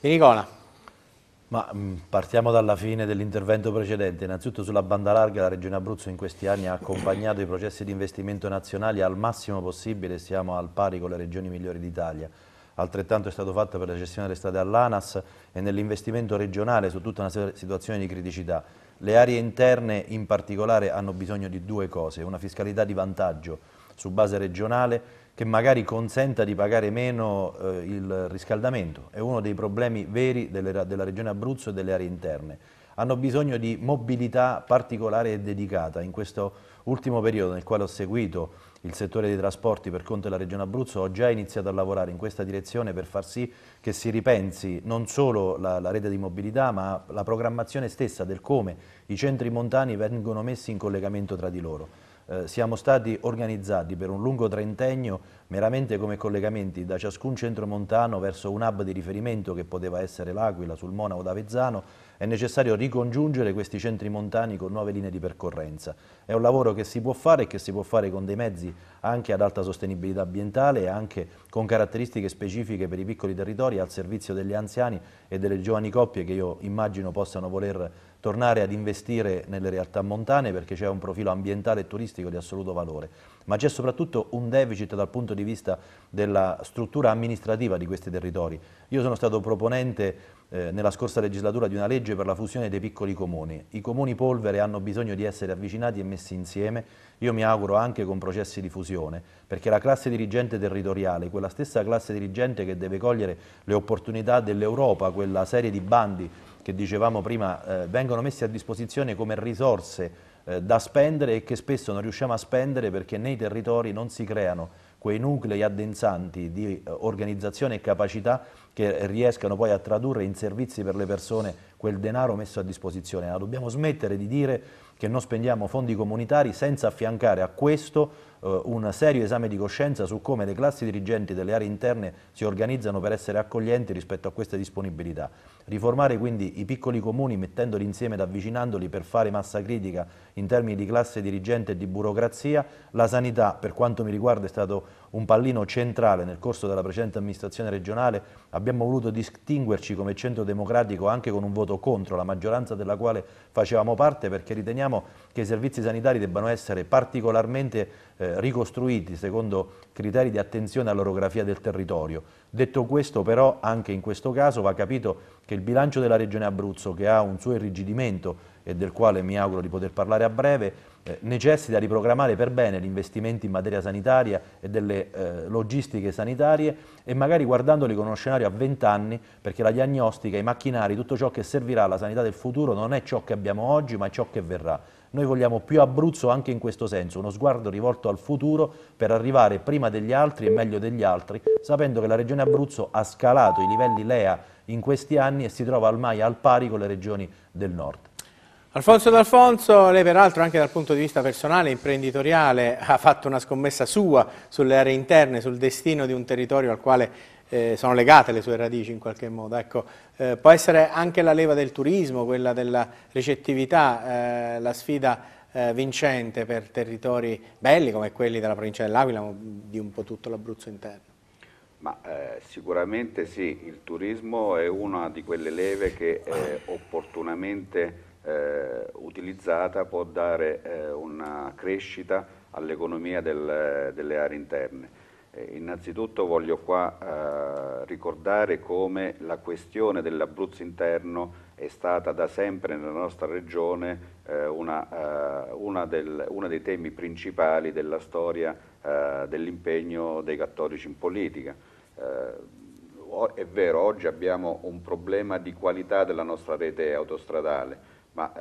Nicola. Ma mm, partiamo dalla fine dell'intervento precedente. Innanzitutto sulla banda larga la Regione Abruzzo in questi anni ha accompagnato i processi di investimento nazionali al massimo possibile, siamo al pari con le regioni migliori d'Italia. Altrettanto è stato fatto per la gestione delle strade all'ANAS e nell'investimento regionale su tutta una situazione di criticità. Le aree interne in particolare hanno bisogno di due cose, una fiscalità di vantaggio su base regionale che magari consenta di pagare meno eh, il riscaldamento. È uno dei problemi veri delle, della regione Abruzzo e delle aree interne. Hanno bisogno di mobilità particolare e dedicata. In questo ultimo periodo nel quale ho seguito il settore dei trasporti per conto della Regione Abruzzo, ho già iniziato a lavorare in questa direzione per far sì che si ripensi non solo la, la, rete di mobilità ma la programmazione stessa del come i centri montani vengono messi in collegamento tra di loro eh, siamo stati organizzati per un lungo trentennio meramente come collegamenti da ciascun centro montano verso un hub di riferimento che poteva essere l'Aquila, Sulmona o d'Avezzano, è necessario ricongiungere questi centri montani con nuove linee di percorrenza. È un lavoro che si può fare e che si può fare con dei mezzi anche ad alta sostenibilità ambientale e anche con caratteristiche specifiche per i piccoli territori al servizio degli anziani e delle giovani coppie che io immagino possano voler tornare ad investire nelle realtà montane perché c'è un profilo ambientale e turistico di assoluto valore, ma c'è soprattutto un deficit dal punto di vista della struttura amministrativa di questi territori. Io sono stato proponente eh, nella scorsa legislatura di una legge per la fusione dei piccoli comuni. I comuni polvere hanno bisogno di essere avvicinati e messi insieme, io mi auguro anche con processi di fusione, perché la classe dirigente territoriale, quella stessa classe dirigente che deve cogliere le opportunità dell'Europa, quella serie di bandi che dicevamo prima eh, vengono messi a disposizione come risorse eh, da spendere e che spesso non riusciamo a spendere perché nei territori non si creano quei nuclei addensanti di eh, organizzazione e capacità che riescano poi a tradurre in servizi per le persone quel denaro messo a disposizione. Ma dobbiamo smettere di dire che non spendiamo fondi comunitari senza affiancare a questo eh, un serio esame di coscienza su come le classi dirigenti delle aree interne si organizzano per essere accoglienti rispetto a queste disponibilità. Riformare quindi i piccoli comuni mettendoli insieme ed avvicinandoli per fare massa critica in termini di classe dirigente e di burocrazia. La sanità, per quanto mi riguarda, è stato un pallino centrale nel corso della precedente amministrazione regionale. Abbiamo voluto distinguerci come centro democratico anche con un voto contro, la maggioranza della quale facevamo parte, perché riteniamo che i servizi sanitari debbano essere particolarmente eh, ricostruiti secondo criteri di attenzione all'orografia del territorio. Detto questo però anche in questo caso va capito che il bilancio della Regione Abruzzo che ha un suo irrigidimento e del quale mi auguro di poter parlare a breve eh, necessita riprogrammare per bene gli investimenti in materia sanitaria e delle eh, logistiche sanitarie e magari guardandoli con uno scenario a 20 anni perché la diagnostica, i macchinari, tutto ciò che servirà alla sanità del futuro non è ciò che abbiamo oggi ma è ciò che verrà. Noi vogliamo più Abruzzo anche in questo senso, uno sguardo rivolto al futuro per arrivare prima degli altri e meglio degli altri, sapendo che la Regione Abruzzo ha scalato i livelli LEA in questi anni e si trova ormai al pari con le regioni del nord. Alfonso D'Alfonso, lei peraltro anche dal punto di vista personale, e imprenditoriale, ha fatto una scommessa sua sulle aree interne, sul destino di un territorio al quale eh, sono legate le sue radici in qualche modo. Ecco, eh, può essere anche la leva del turismo, quella della ricettività, eh, la sfida eh, vincente per territori belli come quelli della provincia dell'Aquila, ma di un po' tutto l'Abruzzo interno. Ma, eh, sicuramente sì, il turismo è una di quelle leve che eh, opportunamente eh, utilizzata può dare eh, una crescita all'economia del, delle aree interne. Eh, innanzitutto voglio qua eh, ricordare come la questione dell'Abruzzo interno è stata da sempre nella nostra regione eh, una, eh, una, del, una, dei temi principali della storia eh, dell'impegno dei cattolici in politica. è vero, oggi abbiamo un problema di qualità della nostra rete autostradale, ma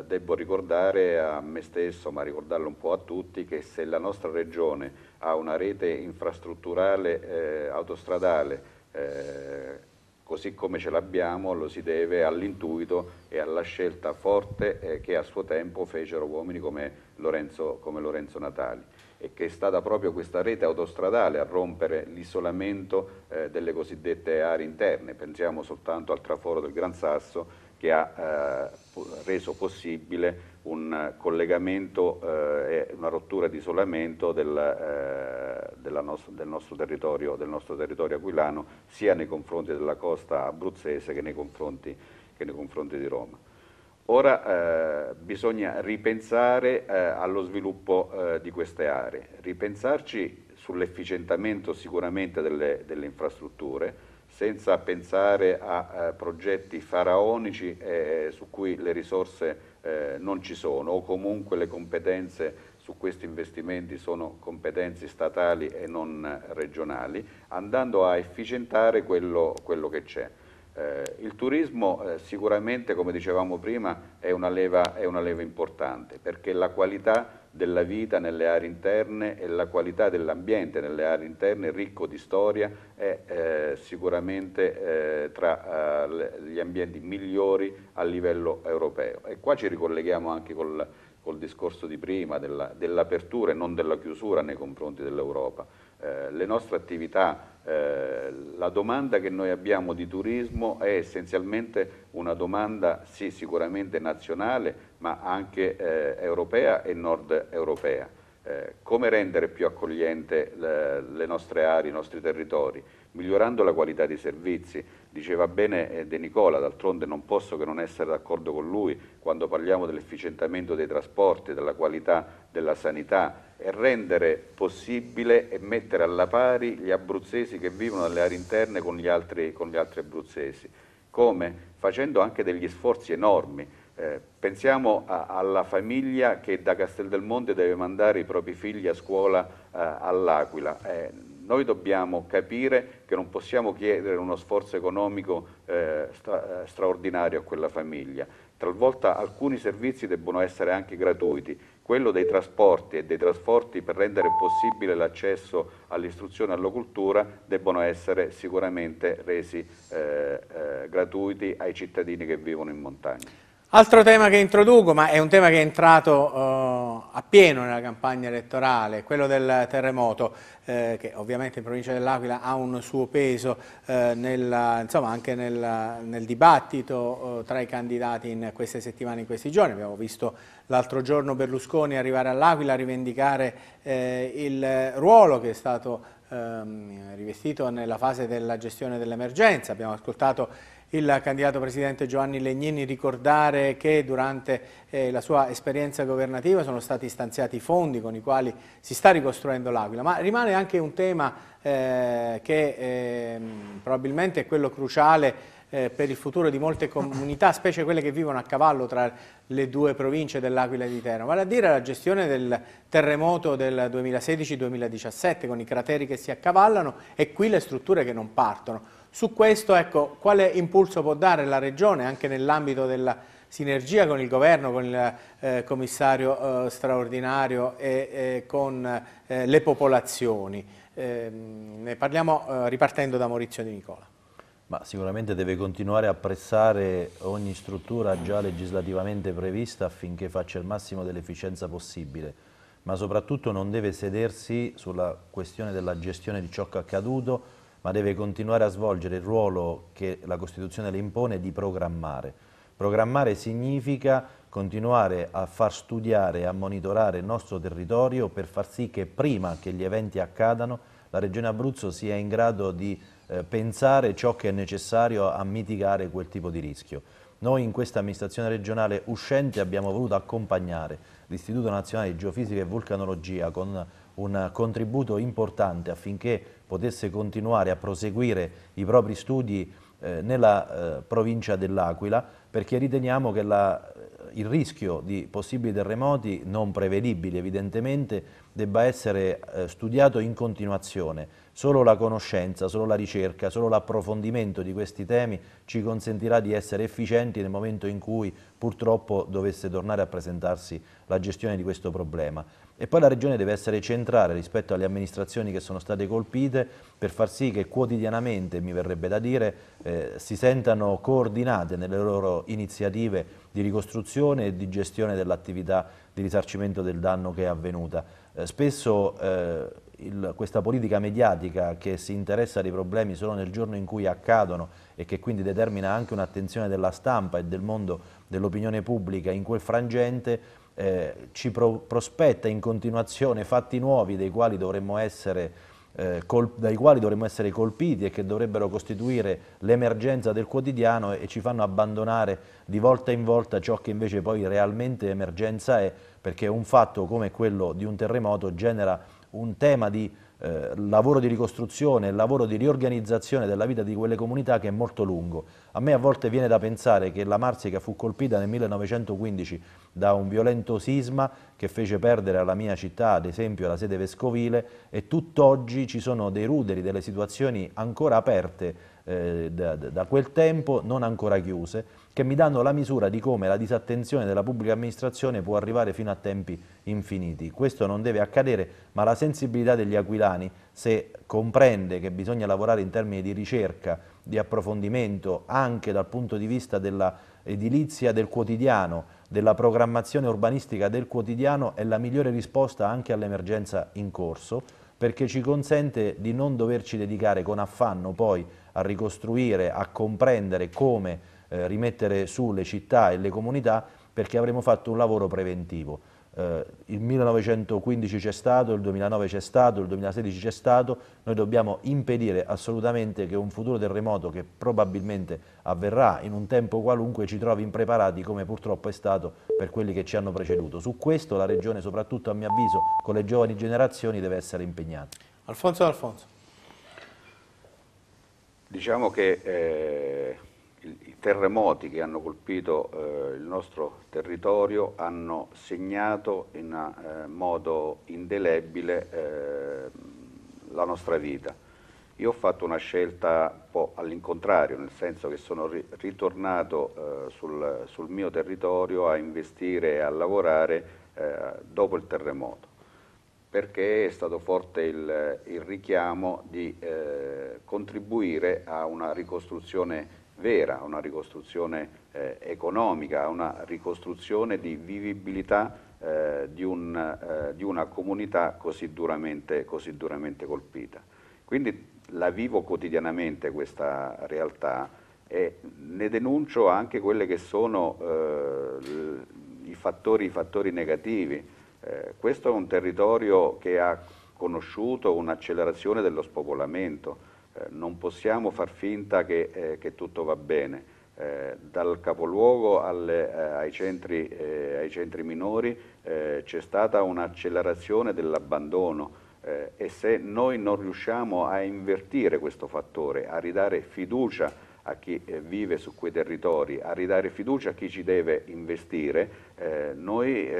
eh, devo ricordare a me stesso, ma ricordarlo un po' a tutti, che se la nostra regione ha una rete infrastrutturale eh, autostradale eh, così come ce l'abbiamo, lo si deve all'intuito e alla scelta forte eh, che a suo tempo fecero uomini come Lorenzo, come Lorenzo Natali e che è stata proprio questa rete autostradale a rompere l'isolamento eh, delle cosiddette aree interne. Pensiamo soltanto al traforo del Gran Sasso che ha eh, reso possibile un collegamento eh, e eh, una rottura di isolamento del, eh, nostro, del, nostro del, nostro, territorio, aquilano sia nei confronti della costa abruzzese che nei confronti, che nei confronti di Roma. Ora eh, bisogna ripensare eh, allo sviluppo eh, di queste aree, ripensarci sull'efficientamento sicuramente delle, delle infrastrutture, senza pensare a eh, progetti faraonici eh, su cui le risorse eh, non ci sono o comunque le competenze su questi investimenti sono competenze statali e non eh, regionali, andando a efficientare quello, quello che c'è. Eh, il turismo eh, sicuramente, come dicevamo prima, è una, leva, è una leva importante perché la qualità della vita nelle aree interne e la qualità dell'ambiente nelle aree interne ricco di storia è eh, sicuramente eh, tra eh, gli ambienti migliori a livello europeo. E qua ci ricolleghiamo anche col, col discorso di prima dell'apertura dell e non della chiusura nei confronti dell'Europa. Eh, le nostre attività, eh, la domanda che noi abbiamo di turismo è essenzialmente una domanda sì sicuramente nazionale ma anche eh, europea e nord europea. Eh, come rendere più accogliente le, eh, le, nostre aree, i nostri territori, migliorando la qualità dei servizi. Diceva bene eh, De Nicola, d'altronde non posso che non essere d'accordo con lui quando parliamo dell'efficientamento dei trasporti, della qualità della sanità e rendere possibile e mettere alla pari gli abruzzesi che vivono nelle aree interne con gli altri, con gli altri abruzzesi. Come? Facendo anche degli sforzi enormi eh, pensiamo a, alla famiglia che da Castel del Monte deve mandare i propri figli a scuola eh, all'Aquila. Eh, noi dobbiamo capire che non possiamo chiedere uno sforzo economico eh, stra eh, straordinario a quella famiglia. Talvolta alcuni servizi debbono essere anche gratuiti, quello dei trasporti e dei trasporti per rendere possibile l'accesso all'istruzione e alla cultura debbono essere sicuramente resi eh, gratuiti ai cittadini che vivono in montagna. Altro tema che introduco, ma è un tema che è entrato eh, a pieno nella campagna elettorale, quello del terremoto, eh, che ovviamente in provincia dell'Aquila ha un suo peso eh, nella, insomma, anche nel, nel dibattito eh, tra i candidati in queste settimane, in questi giorni. Abbiamo visto l'altro giorno Berlusconi arrivare all'Aquila a rivendicare eh, il ruolo che è stato ehm, rivestito nella fase della gestione dell'emergenza. Abbiamo ascoltato il candidato presidente Giovanni Legnini ricordare che durante eh, la sua esperienza governativa sono stati stanziati fondi con i quali si sta ricostruendo l'Aquila, ma rimane anche un tema eh, che ehm, probabilmente è quello cruciale eh, per il futuro di molte comunità, specie quelle che vivono a cavallo tra le due province dell'Aquila e di Terra, vale a dire la gestione del terremoto del 2016-2017 con i crateri che si accavallano e qui le strutture che non partono. Su questo, ecco, quale impulso può dare la Regione anche nell'ambito della sinergia con il Governo, con il eh, commissario eh, straordinario e, e con eh, le popolazioni? Ehm, ne parliamo eh, ripartendo da Maurizio Di Nicola. Ma sicuramente deve continuare a pressare ogni struttura già legislativamente prevista affinché faccia il massimo dell'efficienza possibile, ma soprattutto non deve sedersi sulla questione della gestione di ciò che è accaduto, ma deve continuare a svolgere il ruolo che la Costituzione le impone di programmare. Programmare significa continuare a far studiare e a monitorare il nostro territorio per far sì che prima che gli eventi accadano la Regione Abruzzo sia in grado di eh, pensare ciò che è necessario a mitigare quel tipo di rischio. Noi in questa amministrazione regionale uscente abbiamo voluto accompagnare l'Istituto Nazionale di Geofisica e Vulcanologia con un contributo importante affinché potesse continuare a proseguire i propri studi eh, nella eh, provincia dell'Aquila perché riteniamo che la, eh, il rischio di possibili terremoti non prevedibili evidentemente debba essere eh, studiato in continuazione. Solo la conoscenza, solo la ricerca, solo l'approfondimento di questi temi ci consentirà di essere efficienti nel momento in cui purtroppo dovesse tornare a presentarsi la gestione di questo problema. E poi la Regione deve essere centrale rispetto alle amministrazioni che sono state colpite per far sì che quotidianamente, mi verrebbe da dire, eh, si sentano coordinate nelle loro iniziative di ricostruzione e di gestione dell'attività di risarcimento del danno che è avvenuta. Eh, spesso eh, il, questa politica mediatica che si interessa dei problemi solo nel giorno in cui accadono e che quindi determina anche un'attenzione della stampa e del mondo dell'opinione pubblica in quel frangente eh, ci pro, prospetta in continuazione fatti nuovi dei quali dovremmo essere eh, col, dai quali dovremmo essere colpiti e che dovrebbero costituire l'emergenza del quotidiano e, e ci fanno abbandonare di volta in volta ciò che invece poi realmente emergenza è, perché un fatto come quello di un terremoto genera un tema di eh, lavoro di ricostruzione, lavoro di riorganizzazione della vita di quelle comunità che è molto lungo. A me a volte viene da pensare che la Marsica fu colpita nel 1915 da un violento sisma che fece perdere alla mia città, ad esempio, la sede vescovile e tutt'oggi ci sono dei ruderi, delle situazioni ancora aperte eh, da, da quel tempo, non ancora chiuse che mi danno la misura di come la disattenzione della pubblica amministrazione può arrivare fino a tempi infiniti. Questo non deve accadere, ma la sensibilità degli aquilani, se comprende che bisogna lavorare in termini di ricerca, di approfondimento, anche dal punto di vista dell'edilizia del quotidiano, della programmazione urbanistica del quotidiano, è la migliore risposta anche all'emergenza in corso, perché ci consente di non doverci dedicare con affanno poi a ricostruire, a comprendere come eh, rimettere su le città e le comunità perché avremo fatto un lavoro preventivo. Eh, il 1915 c'è stato, il 2009 c'è stato, il 2016 c'è stato, noi dobbiamo impedire assolutamente che un futuro terremoto che probabilmente avverrà in un tempo qualunque ci trovi impreparati come purtroppo è stato per quelli che ci hanno preceduto. Su questo la Regione soprattutto a mio avviso con le giovani generazioni deve essere impegnata. Alfonso Alfonso. Diciamo che eh terremoti che hanno colpito eh, il nostro territorio hanno segnato in eh, modo indelebile eh, la nostra vita. Io ho fatto una scelta un po' all'incontrario, nel senso che sono ri ritornato eh, sul, sul, mio territorio a investire e a lavorare eh, dopo il terremoto perché è stato forte il, il richiamo di eh, contribuire a una ricostruzione vera, una ricostruzione eh, economica, una ricostruzione di vivibilità eh, di, un, eh, di, una comunità così duramente, così duramente colpita. Quindi la vivo quotidianamente questa realtà e ne denuncio anche quelli che sono eh, i, fattori, i, fattori, negativi. Eh, questo è un territorio che ha conosciuto un'accelerazione dello spopolamento, eh, non possiamo far finta che, eh, che tutto va bene. Eh, dal capoluogo alle, eh, ai, centri, eh, ai, centri, minori eh, c'è stata un'accelerazione dell'abbandono e se noi non riusciamo a invertire questo fattore, a ridare fiducia a chi vive su quei territori, a ridare fiducia a chi ci deve investire, noi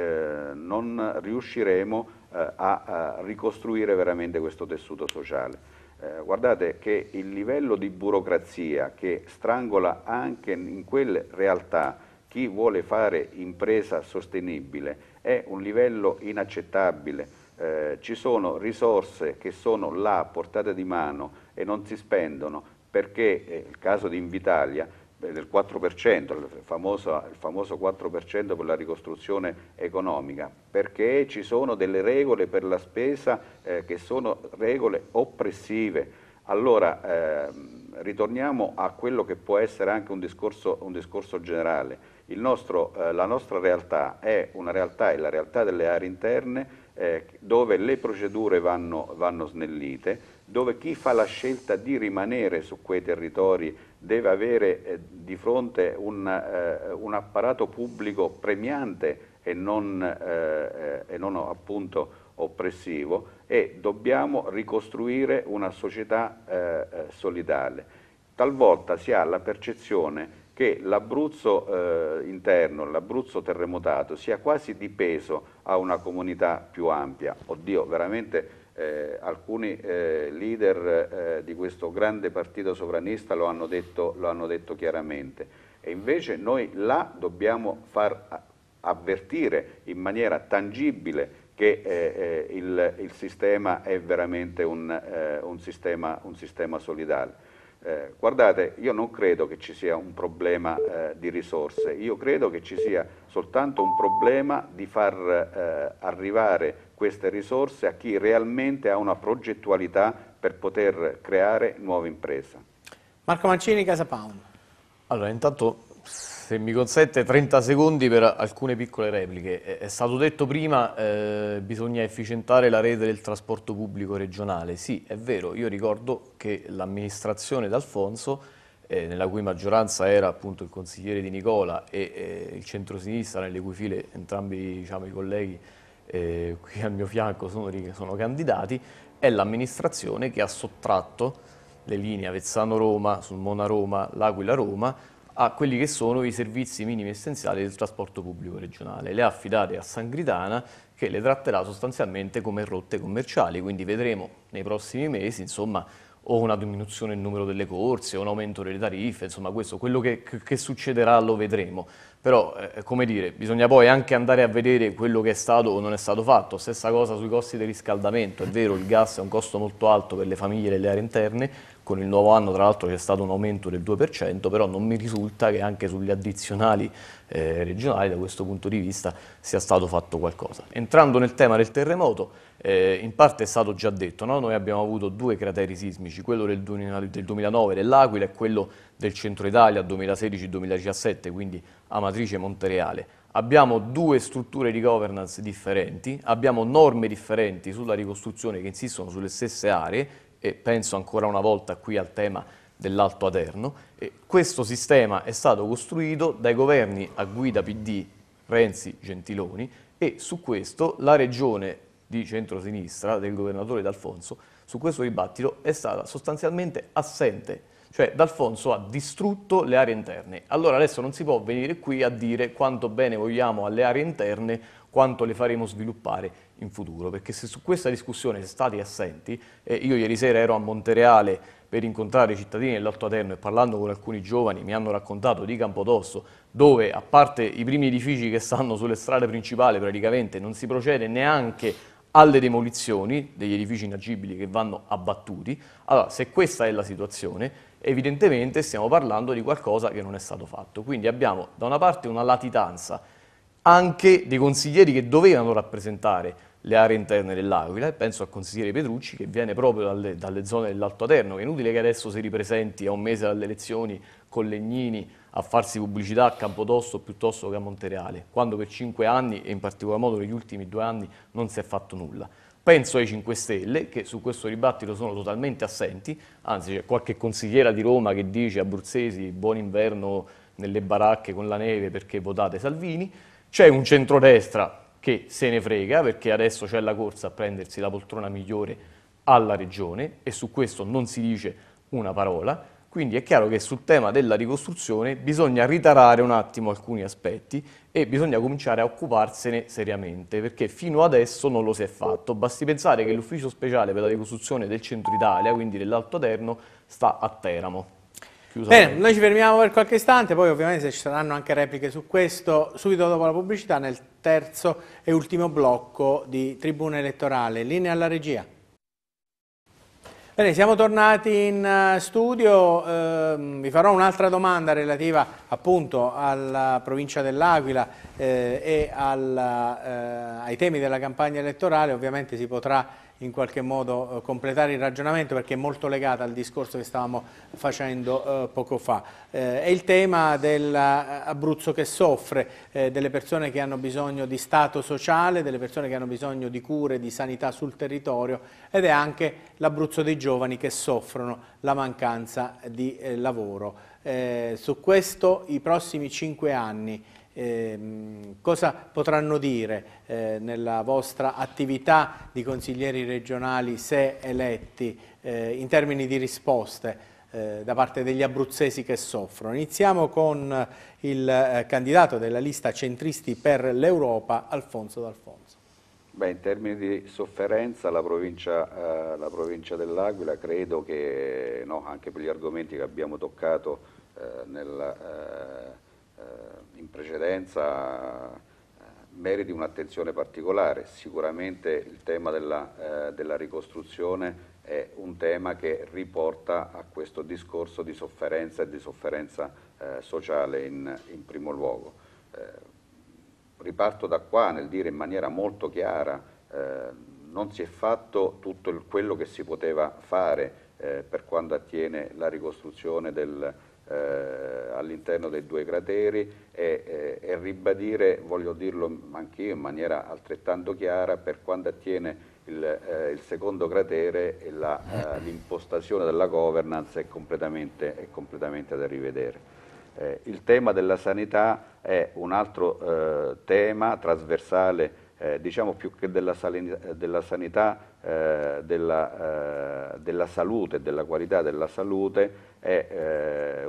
non riusciremo a, a ricostruire veramente questo tessuto sociale. Eh, guardate che il livello di burocrazia che strangola anche in quelle realtà chi vuole fare impresa sostenibile è un livello inaccettabile. Eh, ci sono risorse che sono là a portata di mano e non si spendono perché, è eh, il caso di Invitalia, del 4%, il famoso, il famoso 4% per la ricostruzione economica, perché ci sono delle regole per la spesa eh, che sono regole oppressive. Allora, eh, ritorniamo a quello che può essere anche un discorso, un discorso generale. Nostro, eh, la nostra realtà è una realtà, è la realtà delle aree interne, eh, dove le procedure vanno, vanno, snellite, dove chi fa la scelta di rimanere su quei territori deve avere eh, di fronte un, eh, un, apparato pubblico premiante e non, eh, e non appunto oppressivo e dobbiamo ricostruire una società eh, eh, solidale. Talvolta si ha la percezione che l'Abruzzo eh, interno, l'Abruzzo terremotato sia quasi di peso a una comunità più ampia. Oddio, veramente eh, alcuni eh, leader eh, di questo grande partito sovranista lo hanno, detto, lo hanno detto chiaramente e invece noi là dobbiamo far avvertire in maniera tangibile che eh, eh, il, il, sistema è veramente un, eh, un, sistema, un sistema solidale. Eh, guardate, io non credo che ci sia un problema eh, di risorse, io credo che ci sia soltanto un problema di far eh, arrivare queste risorse a chi realmente ha una progettualità per poter creare nuove imprese. Marco Mancini, Casa Pound. Allora, intanto se mi consente 30 secondi per alcune piccole repliche. È stato detto prima che eh, bisogna efficientare la rete del trasporto pubblico regionale. Sì, è vero, io ricordo che l'amministrazione d'Alfonso, eh, nella cui maggioranza era appunto il consigliere di Nicola e eh, il centrosinistra, nelle cui file entrambi diciamo, i colleghi eh, qui al mio fianco sono, sono candidati, è l'amministrazione che ha sottratto le linee Avezzano-Roma, Sulmona-Roma, L'Aquila-Roma a quelli che sono i servizi minimi essenziali del trasporto pubblico regionale. Le ha affidate a Sangritana che le tratterà sostanzialmente come rotte commerciali, quindi vedremo nei prossimi mesi insomma, o una diminuzione del numero delle corse, o un aumento delle tariffe, insomma questo, quello che, che succederà lo vedremo. Però, eh, come dire, bisogna poi anche andare a vedere quello che è stato o non è stato fatto. Stessa cosa sui costi del riscaldamento, è vero, il gas è un costo molto alto per le famiglie e le aree interne, con il nuovo anno tra l'altro c'è stato un aumento del 2%, però non mi risulta che anche sugli addizionali eh, regionali da questo punto di vista sia stato fatto qualcosa. Entrando nel tema del terremoto, eh, in parte è stato già detto, no? noi abbiamo avuto due crateri sismici, quello del, 2009 dell'Aquila e quello del centro Italia 2016-2017, quindi Amatrice Montereale. Abbiamo due strutture di governance differenti, abbiamo norme differenti sulla ricostruzione che insistono sulle stesse aree e penso ancora una volta qui al tema dell'Alto Aderno. E questo sistema è stato costruito dai governi a guida PD Renzi-Gentiloni e su questo la regione di centrosinistra del governatore D'Alfonso su questo dibattito è stata sostanzialmente assente. Cioè D'Alfonso ha distrutto le aree interne. Allora adesso non si può venire qui a dire quanto bene vogliamo alle aree interne, quanto le faremo sviluppare in futuro, perché se su questa discussione siete stati assenti, eh, io ieri sera ero a Montereale per incontrare i cittadini dell'Alto Aterno e parlando con alcuni giovani mi hanno raccontato di Campodosso, dove a parte i primi edifici che stanno sulle strade principali praticamente non si procede neanche alle demolizioni degli edifici inagibili che vanno abbattuti. Allora, se questa è la situazione, evidentemente stiamo parlando di qualcosa che non è stato fatto. Quindi abbiamo da una parte una latitanza anche dei consiglieri che dovevano rappresentare le aree interne dell'Aquila, penso al consigliere Petrucci che viene proprio dalle, dalle zone dell'Alto Aterno, è inutile che adesso si ripresenti a un mese dalle elezioni con Legnini a farsi pubblicità a Campodosso piuttosto che a Montereale, quando per cinque anni, e in particolar modo negli ultimi due anni, non si è fatto nulla. Penso ai 5 Stelle, che su questo dibattito sono totalmente assenti, anzi c'è qualche consigliera di Roma che dice a Bruzzesi buon inverno nelle baracche con la neve perché votate Salvini, c'è un centrodestra che se ne frega perché adesso c'è la corsa a prendersi la poltrona migliore alla regione e su questo non si dice una parola, quindi è chiaro che sul tema della ricostruzione bisogna ritarare un attimo alcuni aspetti e bisogna cominciare a occuparsene seriamente, perché fino adesso non lo si è fatto. Basti pensare che l'ufficio speciale per la ricostruzione del centro Italia, quindi dell'Alto Aderno, sta a Teramo chiusa. Bene, noi ci fermiamo per qualche istante, poi ovviamente ci saranno anche repliche su questo, subito dopo la pubblicità nel terzo e ultimo blocco di Tribuna Elettorale. Linea alla regia. Bene, siamo tornati in eh, studio, eh, vi farò un'altra domanda relativa appunto alla provincia dell'Aquila eh, e alla, eh, ai temi della campagna elettorale, ovviamente si potrà in qualche modo eh, completare il ragionamento perché è molto legata al discorso che stavamo facendo eh, poco fa. Eh, è il tema dell'Abruzzo che soffre, delle persone che hanno bisogno di stato sociale, delle persone che hanno bisogno di cure, di sanità sul territorio ed è anche l'Abruzzo dei giovani che soffrono la mancanza di lavoro. su questo i prossimi cinque anni Ehm, cosa potranno dire eh, nella vostra attività di consiglieri regionali se eletti eh, in termini di risposte eh, da parte degli abruzzesi che soffrono. Iniziamo con il eh, candidato della lista centristi per l'Europa, Alfonso D'Alfonso. Beh, in termini di sofferenza la provincia, eh, provincia dell'Aquila credo che no, anche per gli argomenti che abbiamo toccato nella eh, in precedenza eh, meriti un'attenzione particolare. Sicuramente il tema della, eh, della ricostruzione è un tema che riporta a questo discorso di sofferenza e di sofferenza eh, sociale in, in, primo luogo. Eh, riparto da qua nel dire in maniera molto chiara eh, non si è fatto tutto il, quello che si poteva fare per quanto attiene la ricostruzione del, eh, all'interno dei due crateri e, eh, e ribadire, voglio dirlo anch'io in maniera altrettanto chiara, per quanto attiene il, eh, il secondo cratere eh, l'impostazione della governance è completamente, è completamente da rivedere. Eh, il tema della sanità è un altro eh, tema trasversale eh, diciamo più che della, sanità, della, sanità eh, della, eh, della salute, della qualità della salute, è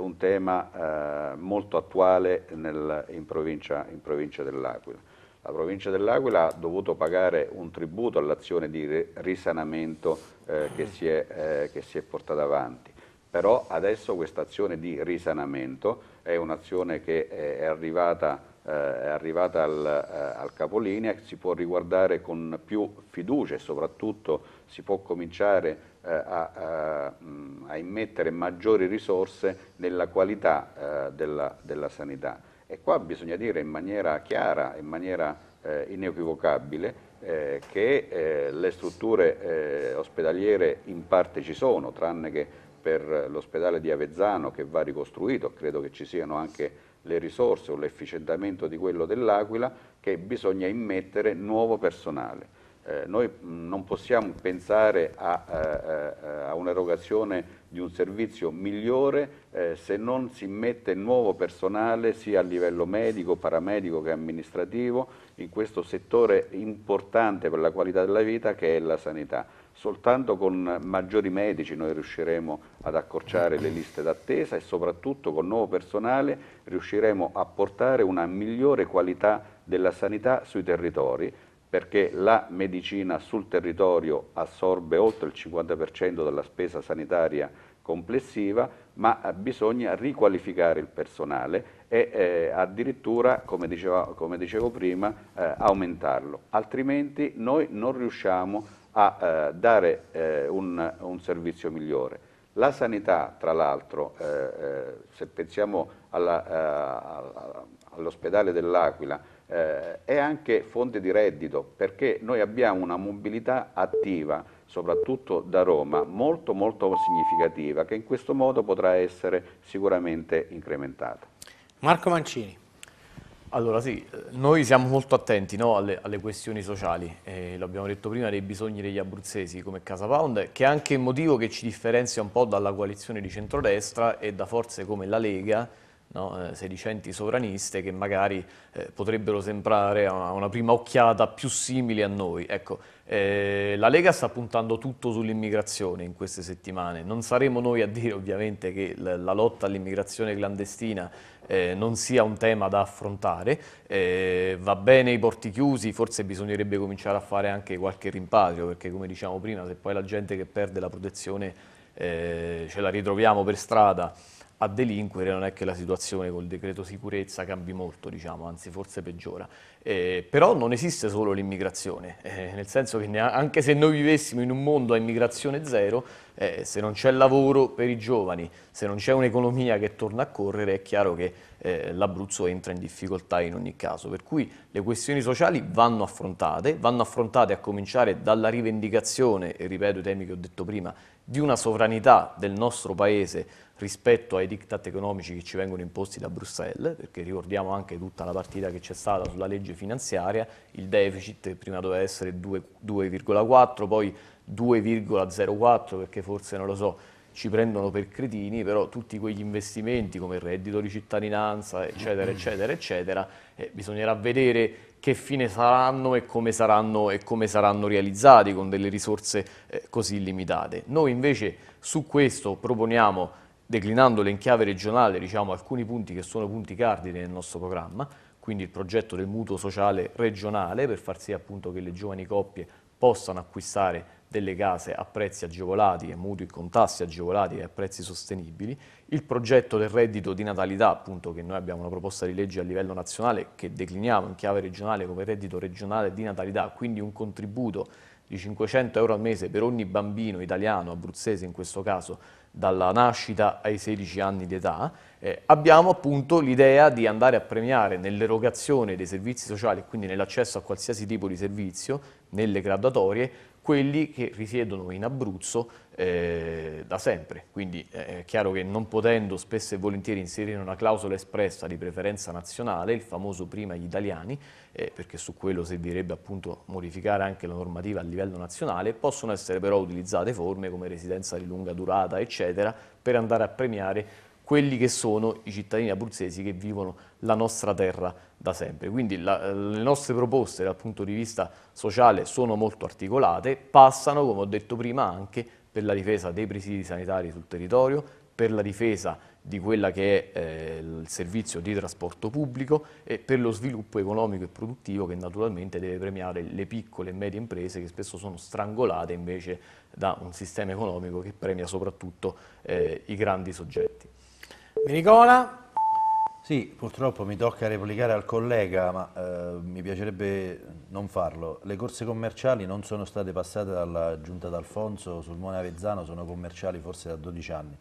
un tema eh, molto attuale nel, in provincia, provincia dell'Aquila. La provincia dell'Aquila ha dovuto pagare un tributo all'azione di risanamento eh, che, si è, eh, che si è portata avanti però adesso questa azione di risanamento è un'azione che è arrivata eh, è arrivata al, eh, al, capolinea, si può riguardare con più fiducia e soprattutto si può cominciare eh, a, a, a, immettere maggiori risorse nella qualità eh, della, della sanità. E qua bisogna dire in maniera chiara, in maniera eh, inequivocabile, eh, che eh, le strutture ospedaliere in parte ci sono, tranne che per l'ospedale di Avezzano che va ricostruito, credo che ci siano anche le risorse o l'efficientamento di quello dell'Aquila che bisogna immettere nuovo personale. Eh, noi non possiamo pensare a, a, eh, eh, a un'erogazione di un servizio migliore eh, se non si immette nuovo personale sia a livello medico, paramedico che amministrativo in questo settore importante per la qualità della vita che è la sanità. Soltanto con maggiori medici noi riusciremo ad accorciare le liste d'attesa e soprattutto con nuovo personale riusciremo a portare una migliore qualità della sanità sui territori perché la medicina sul territorio assorbe oltre il 50% della spesa sanitaria complessiva, ma bisogna riqualificare il personale e eh, addirittura, come, diceva, come, dicevo prima, eh, aumentarlo, altrimenti noi non riusciamo a eh, dare eh, un, un, servizio migliore. La sanità, tra l'altro, eh, eh, se pensiamo eh, all'ospedale all dell'Aquila, è anche fonte di reddito perché noi abbiamo una mobilità attiva, soprattutto da Roma, molto molto significativa che in questo modo potrà essere sicuramente incrementata. Marco Mancini. Allora sì, noi siamo molto attenti no, alle, alle, questioni sociali, eh, l'abbiamo detto prima, dei bisogni degli abruzzesi come Casa Pound, che è anche il motivo che ci differenzia un po' dalla coalizione di centrodestra e da forze come la Lega, no, eh, sedicenti sovraniste, che magari eh, potrebbero sembrare a una, una prima occhiata più simili a noi. Ecco, eh, la Lega sta puntando tutto sull'immigrazione in queste settimane, non saremo noi a dire ovviamente che la, la lotta all'immigrazione clandestina eh, non sia un tema da affrontare, eh, va bene i porti chiusi, forse bisognerebbe cominciare a fare anche qualche rimpatrio, perché come diciamo prima, se poi la gente che perde la protezione eh, ce la ritroviamo per strada, a delinquere non è che la situazione col decreto sicurezza cambi molto, diciamo, anzi forse peggiora. Eh, però non esiste solo l'immigrazione, eh, nel senso che anche se noi vivessimo in un mondo a immigrazione zero, eh, se non c'è lavoro per i giovani, se non c'è un'economia che torna a correre, è chiaro che eh, l'Abruzzo entra in difficoltà in ogni caso. Per cui le questioni sociali vanno affrontate, vanno affrontate a cominciare dalla rivendicazione, e ripeto i temi che ho detto prima, di una sovranità del nostro Paese rispetto ai diktat economici che ci vengono imposti da Bruxelles, perché ricordiamo anche tutta la partita che c'è stata sulla legge finanziaria, il deficit prima doveva essere 2,4, poi 2,04 perché forse non lo so, ci prendono per cretini, però tutti quegli investimenti come il reddito di cittadinanza, eccetera, eccetera, eccetera, eh, bisognerà vedere che fine saranno e come saranno, e come saranno realizzati con delle risorse eh, così limitate. Noi invece su questo proponiamo, declinandole in chiave regionale, diciamo, alcuni punti che sono punti cardine nel nostro programma, quindi il progetto del mutuo sociale regionale per far sì appunto che le giovani coppie possano acquistare delle case a prezzi agevolati e mutui con tassi agevolati e a prezzi sostenibili, il progetto del reddito di natalità, appunto che noi abbiamo una proposta di legge a livello nazionale che decliniamo in chiave regionale come reddito regionale di natalità, quindi un contributo di 500 euro al mese per ogni bambino italiano, abruzzese in questo caso, dalla nascita ai 16 anni di età, eh, abbiamo appunto l'idea di andare a premiare nell'erogazione dei servizi sociali quindi nell'accesso a qualsiasi tipo di servizio, nelle graduatorie, quelli che risiedono in Abruzzo eh, da sempre. Quindi eh, è chiaro che non potendo spesso e volentieri inserire una clausola espressa di preferenza nazionale, il famoso prima gli italiani, eh, perché su quello servirebbe appunto modificare anche la normativa a livello nazionale, possono essere però utilizzate forme come residenza di lunga durata, eccetera, per andare a premiare quelli che sono i cittadini abruzzesi che vivono la nostra terra da sempre. Quindi la, le nostre proposte dal punto di vista sociale sono molto articolate, passano, come ho detto prima, anche per la difesa dei presidi sanitari sul territorio, per la difesa di quella che è eh, il servizio di trasporto pubblico e per lo sviluppo economico e produttivo che naturalmente deve premiare le piccole e medie imprese che spesso sono strangolate invece da un sistema economico che premia soprattutto eh, i grandi soggetti. Minicola? Sì, purtroppo mi tocca replicare al collega, ma eh, mi piacerebbe non farlo. Le corse commerciali non sono state passate dalla giunta d'Alfonso sul Mone Avezzano, sono commerciali forse da 12 anni.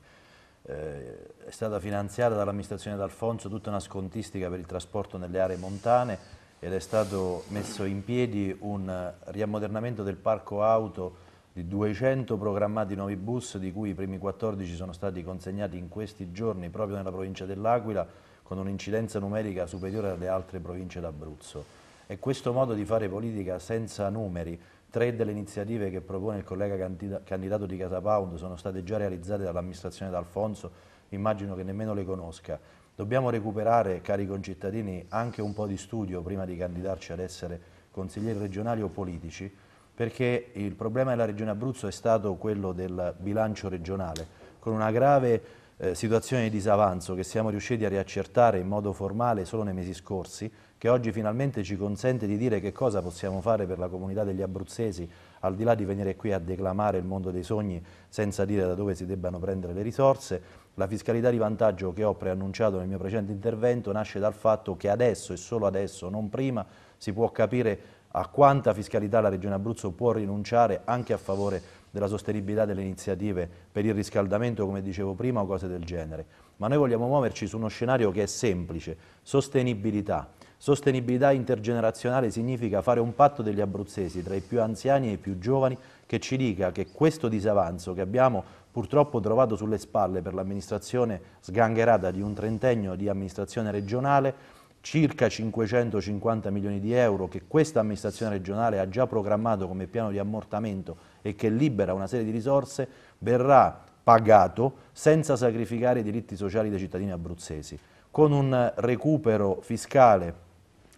Eh, è stata finanziata dall'amministrazione d'Alfonso tutta una scontistica per il trasporto nelle aree montane ed è stato messo in piedi un riammodernamento del parco auto di 200 programmati nuovi bus, di cui i primi 14 sono stati consegnati in questi giorni proprio nella provincia dell'Aquila, con un'incidenza numerica superiore alle altre province d'Abruzzo. È questo modo di fare politica senza numeri, tre delle iniziative che propone il collega candidato di Casa Pound sono state già realizzate dall'amministrazione d'Alfonso, immagino che nemmeno le conosca. Dobbiamo recuperare, cari concittadini, anche un po' di studio prima di candidarci ad essere consiglieri regionali o politici, perché il problema della Regione Abruzzo è stato quello del bilancio regionale, con una grave eh, situazione di disavanzo che siamo riusciti a riaccertare in modo formale solo nei mesi scorsi, che oggi finalmente ci consente di dire che cosa possiamo fare per la comunità degli abruzzesi, al di là di venire qui a declamare il mondo dei sogni senza dire da dove si debbano prendere le risorse. La fiscalità di vantaggio che ho preannunciato nel mio precedente intervento nasce dal fatto che adesso e solo adesso, non prima, si può capire a quanta fiscalità la Regione Abruzzo può rinunciare anche a favore della sostenibilità delle iniziative per il riscaldamento, come dicevo prima, o cose del genere. Ma noi vogliamo muoverci su uno scenario che è semplice, sostenibilità. Sostenibilità intergenerazionale significa fare un patto degli abruzzesi tra i più anziani e i più giovani che ci dica che questo disavanzo che abbiamo purtroppo trovato sulle spalle per l'amministrazione sgangherata di un trentennio di amministrazione regionale circa 550 milioni di euro che questa amministrazione regionale ha già programmato come piano di ammortamento e che libera una serie di risorse, verrà pagato senza sacrificare i diritti sociali dei cittadini abruzzesi, con un recupero fiscale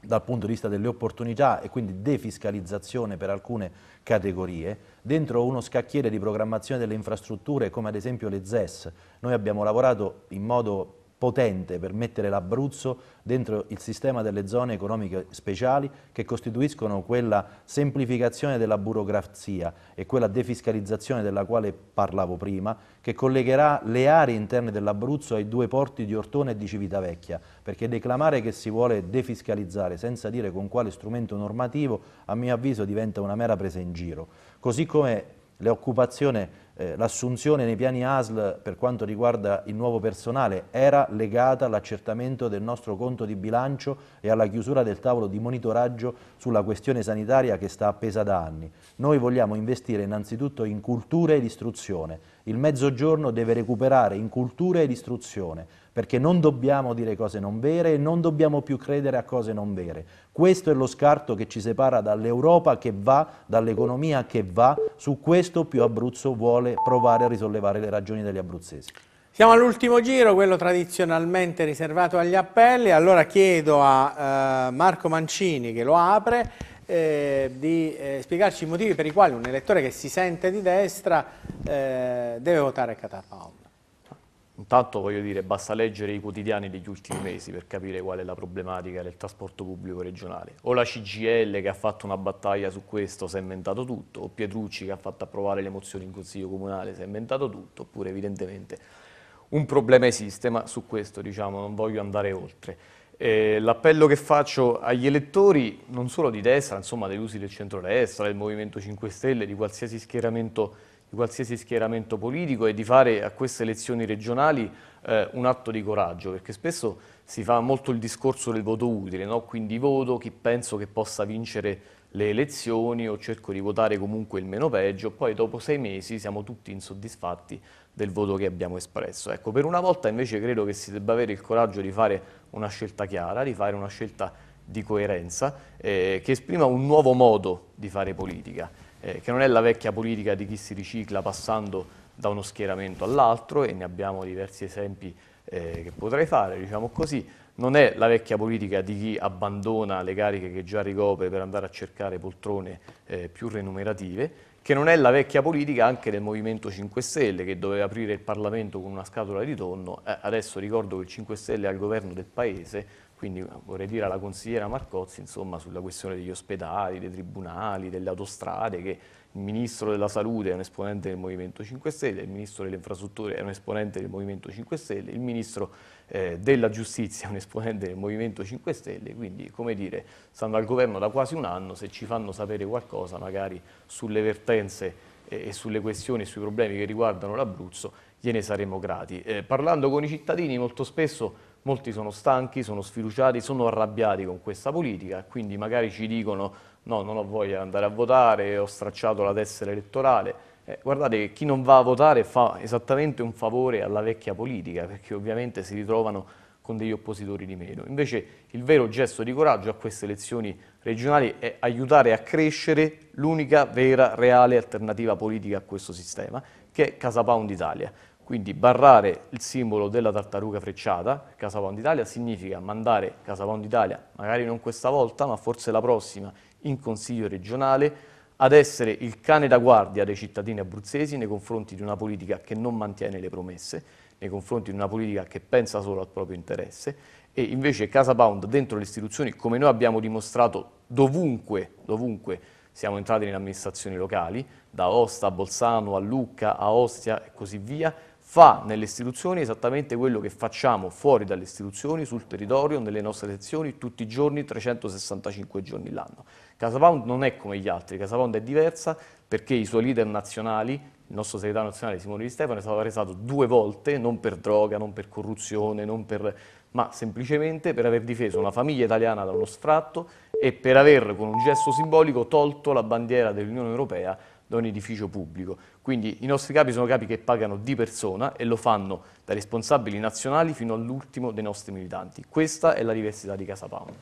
dal punto di vista delle opportunità e quindi defiscalizzazione per alcune categorie, dentro uno scacchiere di programmazione delle infrastrutture come ad esempio le ZES. Noi abbiamo lavorato in modo potente per mettere l'Abruzzo dentro il sistema delle zone economiche speciali che costituiscono quella semplificazione della burocrazia e quella defiscalizzazione della quale parlavo prima, che collegherà le aree interne dell'Abruzzo ai due porti di Ortona e di Civitavecchia, perché declamare che si vuole defiscalizzare senza dire con quale strumento normativo, a mio avviso diventa una mera presa in giro. Così come le occupazioni eh, l'assunzione nei piani ASL per quanto riguarda il nuovo personale era legata all'accertamento del nostro conto di bilancio e alla chiusura del tavolo di monitoraggio sulla questione sanitaria che sta appesa da anni. Noi vogliamo investire innanzitutto in cultura ed istruzione. Il mezzogiorno deve recuperare in cultura ed istruzione perché non dobbiamo dire cose non vere e non dobbiamo più credere a cose non vere. Questo è lo scarto che ci separa dall'Europa che va, dall'economia che va, su questo più Abruzzo vuole provare a risollevare le ragioni degli abruzzesi. Siamo all'ultimo giro, quello tradizionalmente riservato agli appelli, allora chiedo a eh, Marco Mancini che lo apre eh, di eh, spiegarci i motivi per i quali un elettore che si sente di destra eh, deve votare Catarpaolo. Intanto voglio dire, basta leggere i quotidiani degli ultimi mesi per capire qual è la problematica del trasporto pubblico regionale. O la CGL che ha fatto una battaglia su questo si è inventato tutto, o Pietrucci che ha fatto approvare le mozioni in Consiglio Comunale si è inventato tutto, oppure evidentemente un problema esiste, ma su questo diciamo, non voglio andare oltre. Eh, l'appello che faccio agli elettori, non solo di destra, insomma degli usi del centro-destra, del Movimento 5 Stelle, di qualsiasi schieramento di qualsiasi schieramento politico e di fare a queste elezioni regionali eh, un atto di coraggio, perché spesso si fa molto il discorso del voto utile, no? quindi voto chi penso che possa vincere le elezioni o cerco di votare comunque il meno peggio, poi dopo sei mesi siamo tutti insoddisfatti del voto che abbiamo espresso. Ecco, per una volta invece credo che si debba avere il coraggio di fare una scelta chiara, di fare una scelta di coerenza, eh, che esprima un nuovo modo di fare politica eh, che non è la vecchia politica di chi si ricicla passando da uno schieramento all'altro e ne abbiamo diversi esempi eh, che potrei fare, diciamo così, non è la vecchia politica di chi abbandona le cariche che già ricopre per andare a cercare poltrone eh, più remunerative, che non è la vecchia politica anche del Movimento 5 Stelle che doveva aprire il Parlamento con una scatola di tonno, eh, adesso ricordo che il 5 Stelle è al governo del Paese, quindi ah, vorrei dire alla consigliera Marcozzi insomma, sulla questione degli ospedali, dei tribunali, delle autostrade, che il ministro della salute è un esponente del Movimento 5 Stelle, il ministro delle infrastrutture è un esponente del Movimento 5 Stelle, il ministro eh, della giustizia è un esponente del Movimento 5 Stelle, quindi come dire, stanno al governo da quasi un anno, se ci fanno sapere qualcosa magari sulle vertenze e sulle questioni e sui problemi che riguardano l'Abruzzo, gliene saremo grati. Eh, parlando con i cittadini molto spesso molti sono stanchi, sono sfiduciati, sono arrabbiati con questa politica, quindi magari ci dicono no, non ho voglia di andare a votare, ho stracciato la tessera elettorale. Eh, guardate che chi non va a votare fa esattamente un favore alla vecchia politica, perché ovviamente si ritrovano con degli oppositori di meno. Invece il vero gesto di coraggio a queste elezioni regionali è aiutare a crescere l'unica vera, reale alternativa politica a questo sistema, che è Casa Pound Italia. Quindi barrare il simbolo della tartaruga frecciata, Casa Pound Italia, significa mandare Casa Pound Italia, magari non questa volta, ma forse la prossima, in Consiglio regionale, ad essere il cane da guardia dei cittadini abruzzesi nei confronti di una politica che non mantiene le promesse, nei confronti di una politica che pensa solo al proprio interesse e invece Casa Pound dentro le istituzioni, come noi abbiamo dimostrato dovunque, dovunque siamo entrati nelle amministrazioni locali, da Osta a Bolzano, a Lucca, a Ostia e così via, fa nelle istituzioni esattamente quello che facciamo fuori dalle istituzioni, sul territorio, nelle nostre sezioni, tutti i giorni, 365 giorni l'anno. Casa Pound non è come gli altri, Casa Pound è diversa perché i suoi leader nazionali, il nostro segretario nazionale Simone Di Stefano è stato arrestato due volte, non per droga, non per corruzione, non per, ma semplicemente per aver difeso una famiglia italiana da uno sfratto e per aver, con un gesto simbolico, tolto la bandiera dell'Unione Europea da un edificio pubblico. Quindi i nostri capi sono capi che pagano di persona e lo fanno da responsabili nazionali fino all'ultimo dei nostri militanti. Questa è la diversità di Casa Pound.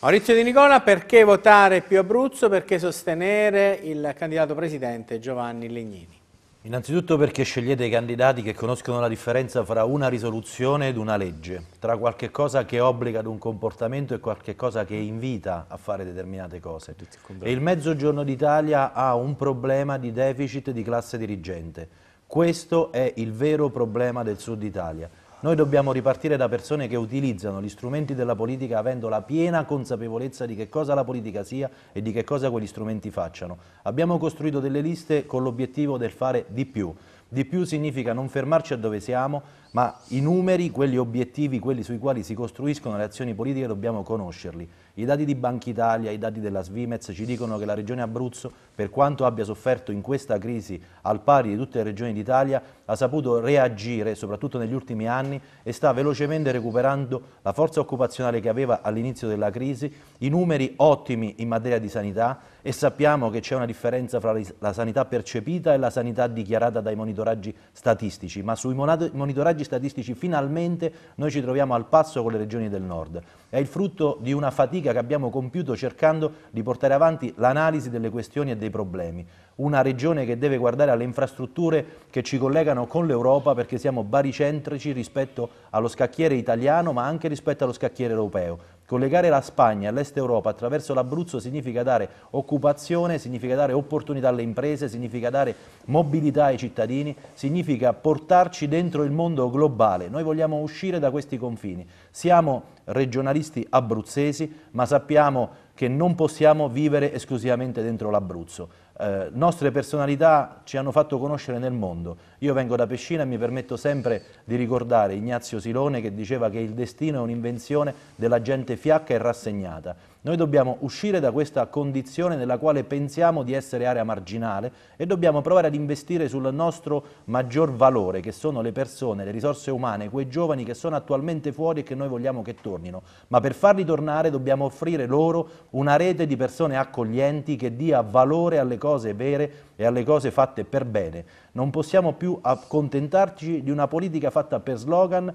Maurizio Di Nicola, perché votare più Abruzzo? Perché sostenere il candidato presidente Giovanni Legnini? Innanzitutto perché scegliete i candidati che conoscono la differenza fra una risoluzione ed una legge, tra qualche cosa che obbliga ad un comportamento e qualche cosa che invita a fare determinate cose. E il Mezzogiorno d'Italia ha un problema di deficit di classe dirigente. Questo è il vero problema del Sud Italia. Noi dobbiamo ripartire da persone che utilizzano gli strumenti della politica avendo la piena consapevolezza di che cosa la politica sia e di che cosa quegli strumenti facciano. Abbiamo costruito delle liste con l'obiettivo del fare di più. Di più significa non fermarci a dove siamo, ma i numeri, quegli obiettivi, quelli sui quali si costruiscono le azioni politiche dobbiamo conoscerli. I dati di Banca Italia, i dati della Svimez ci dicono che la regione Abruzzo, per quanto abbia sofferto in questa crisi al pari di tutte le regioni d'Italia, ha saputo reagire, soprattutto negli ultimi anni, e sta velocemente recuperando la forza occupazionale che aveva all'inizio della crisi, i numeri ottimi in materia di sanità e sappiamo che c'è una differenza fra la sanità percepita e la sanità dichiarata dai monitoraggi statistici, ma sui monitoraggi dati statistici finalmente noi ci troviamo al passo con le regioni del nord. È il frutto di una fatica che abbiamo compiuto cercando di portare avanti l'analisi delle questioni e dei problemi. Una regione che deve guardare alle infrastrutture che ci collegano con l'Europa perché siamo baricentrici rispetto allo scacchiere italiano ma anche rispetto allo scacchiere europeo Collegare la Spagna all'est Europa attraverso l'Abruzzo significa dare occupazione, significa dare opportunità alle imprese, significa dare mobilità ai cittadini, significa portarci dentro il mondo globale. Noi vogliamo uscire da questi confini. Siamo regionalisti abruzzesi, ma sappiamo che non possiamo vivere esclusivamente dentro l'Abruzzo eh, nostre personalità ci hanno fatto conoscere nel mondo. Io vengo da Pescina e mi permetto sempre di ricordare Ignazio Silone che diceva che il destino è un'invenzione della gente fiacca e rassegnata. Noi dobbiamo uscire da questa condizione nella quale pensiamo di essere area marginale e dobbiamo provare ad investire sul nostro maggior valore, che sono le persone, le risorse umane, quei giovani che sono attualmente fuori e che noi vogliamo che tornino. Ma per farli tornare dobbiamo offrire loro una rete di persone accoglienti che dia valore alle cose vere e alle cose fatte per bene. Non possiamo più accontentarci di una politica fatta per slogan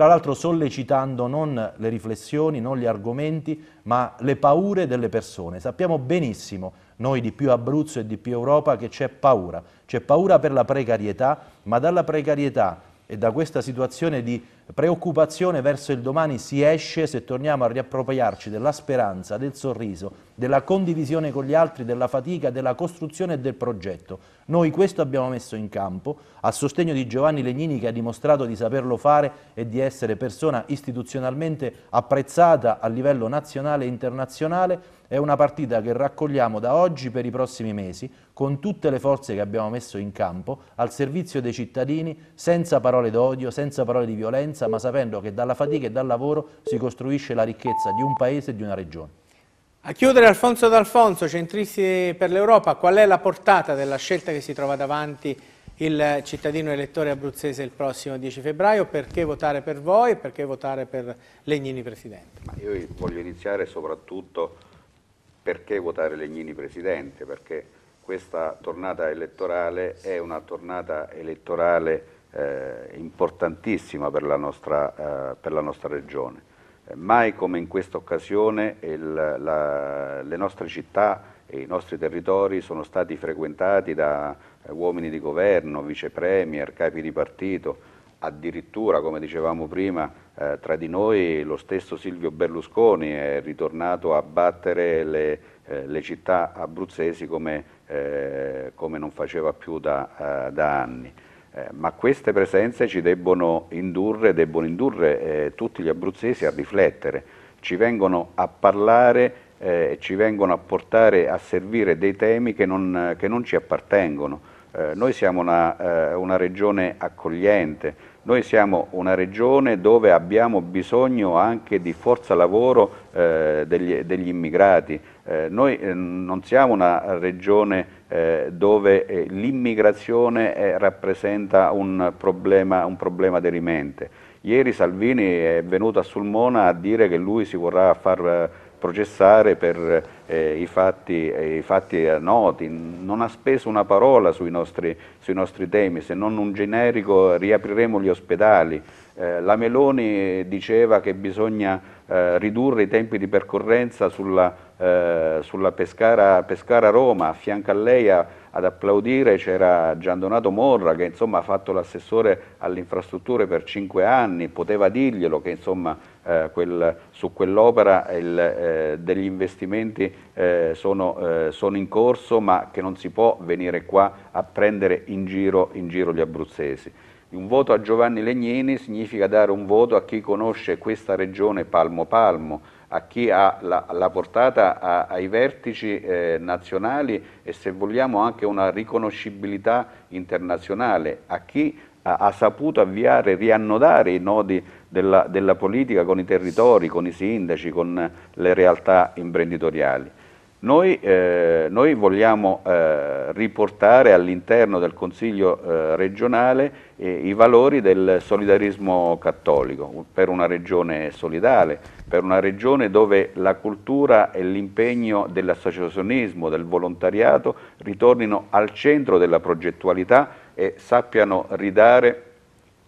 tra l'altro sollecitando non le riflessioni, non gli argomenti, ma le paure delle persone. Sappiamo benissimo, noi di più Abruzzo e di più Europa, che c'è paura. C'è paura per la precarietà, ma dalla precarietà e da questa situazione di preoccupazione verso il domani si esce se torniamo a riappropriarci della speranza, del sorriso, della condivisione con gli altri, della fatica, della costruzione e del progetto. Noi questo abbiamo messo in campo a sostegno di Giovanni Legnini che ha dimostrato di saperlo fare e di essere persona istituzionalmente apprezzata a livello nazionale e internazionale è una partita che raccogliamo da oggi per i prossimi mesi, con tutte le forze che abbiamo messo in campo, al servizio dei cittadini, senza parole d'odio, senza parole di violenza, ma sapendo che dalla fatica e dal lavoro si costruisce la ricchezza di un paese e di una regione. A chiudere Alfonso D'Alfonso, centristi per l'Europa, qual è la portata della scelta che si trova davanti il cittadino elettore abruzzese il prossimo 10 febbraio, perché votare per voi e perché votare per Legnini Presidente? Ma io voglio iniziare soprattutto perché votare Legnini presidente, perché questa tornata elettorale è una tornata elettorale eh, importantissima per la nostra, eh, per la nostra regione. Eh, mai come in questa occasione il, la, le nostre città e i nostri territori sono stati frequentati da eh, uomini di governo, vicepremier, capi di partito, addirittura come dicevamo prima eh, tra di noi lo stesso Silvio Berlusconi è ritornato a battere le, eh, le città abruzzesi come, eh, come, non faceva più da, eh, da anni. Eh, ma queste presenze ci debbono indurre, debbono indurre eh, tutti gli abruzzesi a riflettere, ci vengono a parlare eh, ci vengono a portare a servire dei temi che non, che non ci appartengono. Eh, noi siamo una, eh, una regione accogliente, noi siamo una regione dove abbiamo bisogno anche di forza lavoro eh, degli, degli, immigrati. Eh, noi eh, non siamo una regione eh, dove eh, l'immigrazione eh, rappresenta un problema, un problema derimente. Ieri Salvini è venuto a Sulmona a dire che lui si vorrà far processare per eh, i, fatti, eh, i fatti noti, non ha speso una parola sui nostri, sui nostri temi, se non un generico riapriremo gli ospedali. Eh, la Meloni diceva che bisogna eh, ridurre i tempi di percorrenza sulla, eh, sulla Pescara, Pescara, roma a fianco a lei a, ad applaudire c'era Gian Donato Morra che insomma, ha fatto l'assessore alle infrastrutture per cinque anni, poteva dirglielo che insomma, eh, quel, su quell'opera eh, degli investimenti eh, sono, eh, sono, in corso ma che non si può venire qua a prendere in giro, in giro gli abruzzesi. Un voto a Giovanni Legnini significa dare un voto a chi conosce questa regione palmo palmo, a chi ha la, la portata a, ai vertici eh, nazionali e se vogliamo anche una riconoscibilità internazionale, a chi ha, ha saputo avviare, riannodare i nodi della, della politica con i territori, con i sindaci, con le realtà imprenditoriali. Noi, eh, noi vogliamo eh, riportare all'interno del Consiglio eh, regionale eh, i valori del solidarismo cattolico per una regione solidale, per una regione dove la cultura e l'impegno dell'associazionismo, del volontariato ritornino al centro della progettualità e sappiano ridare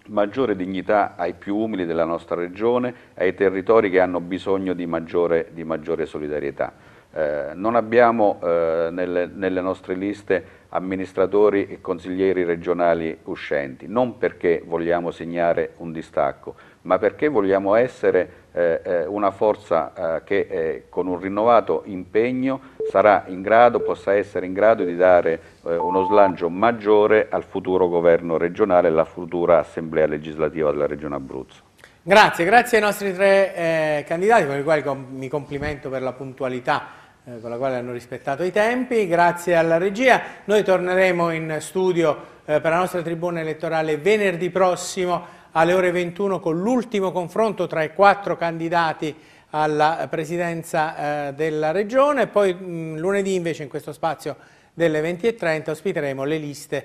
maggiore dignità ai più umili della nostra regione, ai territori che hanno bisogno di maggiore, di maggiore solidarietà. Eh, non abbiamo eh, nelle, nelle, nostre liste amministratori e consiglieri regionali uscenti, non perché vogliamo segnare un distacco, ma perché vogliamo essere eh, eh una forza eh, che con un rinnovato impegno sarà in grado, possa essere in grado di dare uno slancio maggiore al futuro governo regionale e alla futura assemblea legislativa della Regione Abruzzo. Grazie, grazie ai nostri tre candidati con i quali com mi complimento per la puntualità eh, con la quale hanno rispettato i tempi, grazie alla regia. Noi torneremo in studio eh, per la nostra tribuna elettorale venerdì prossimo alle ore 21 con l'ultimo confronto tra i quattro candidati alla presidenza eh, della regione. Poi lunedì invece in questo spazio delle 20.30 ospiteremo le liste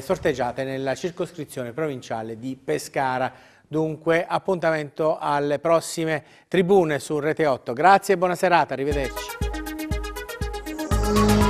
sorteggiate nella circoscrizione provinciale di Pescara. Dunque appuntamento alle prossime tribune su Rete 8. Grazie e buona serata, arrivederci. Thank you.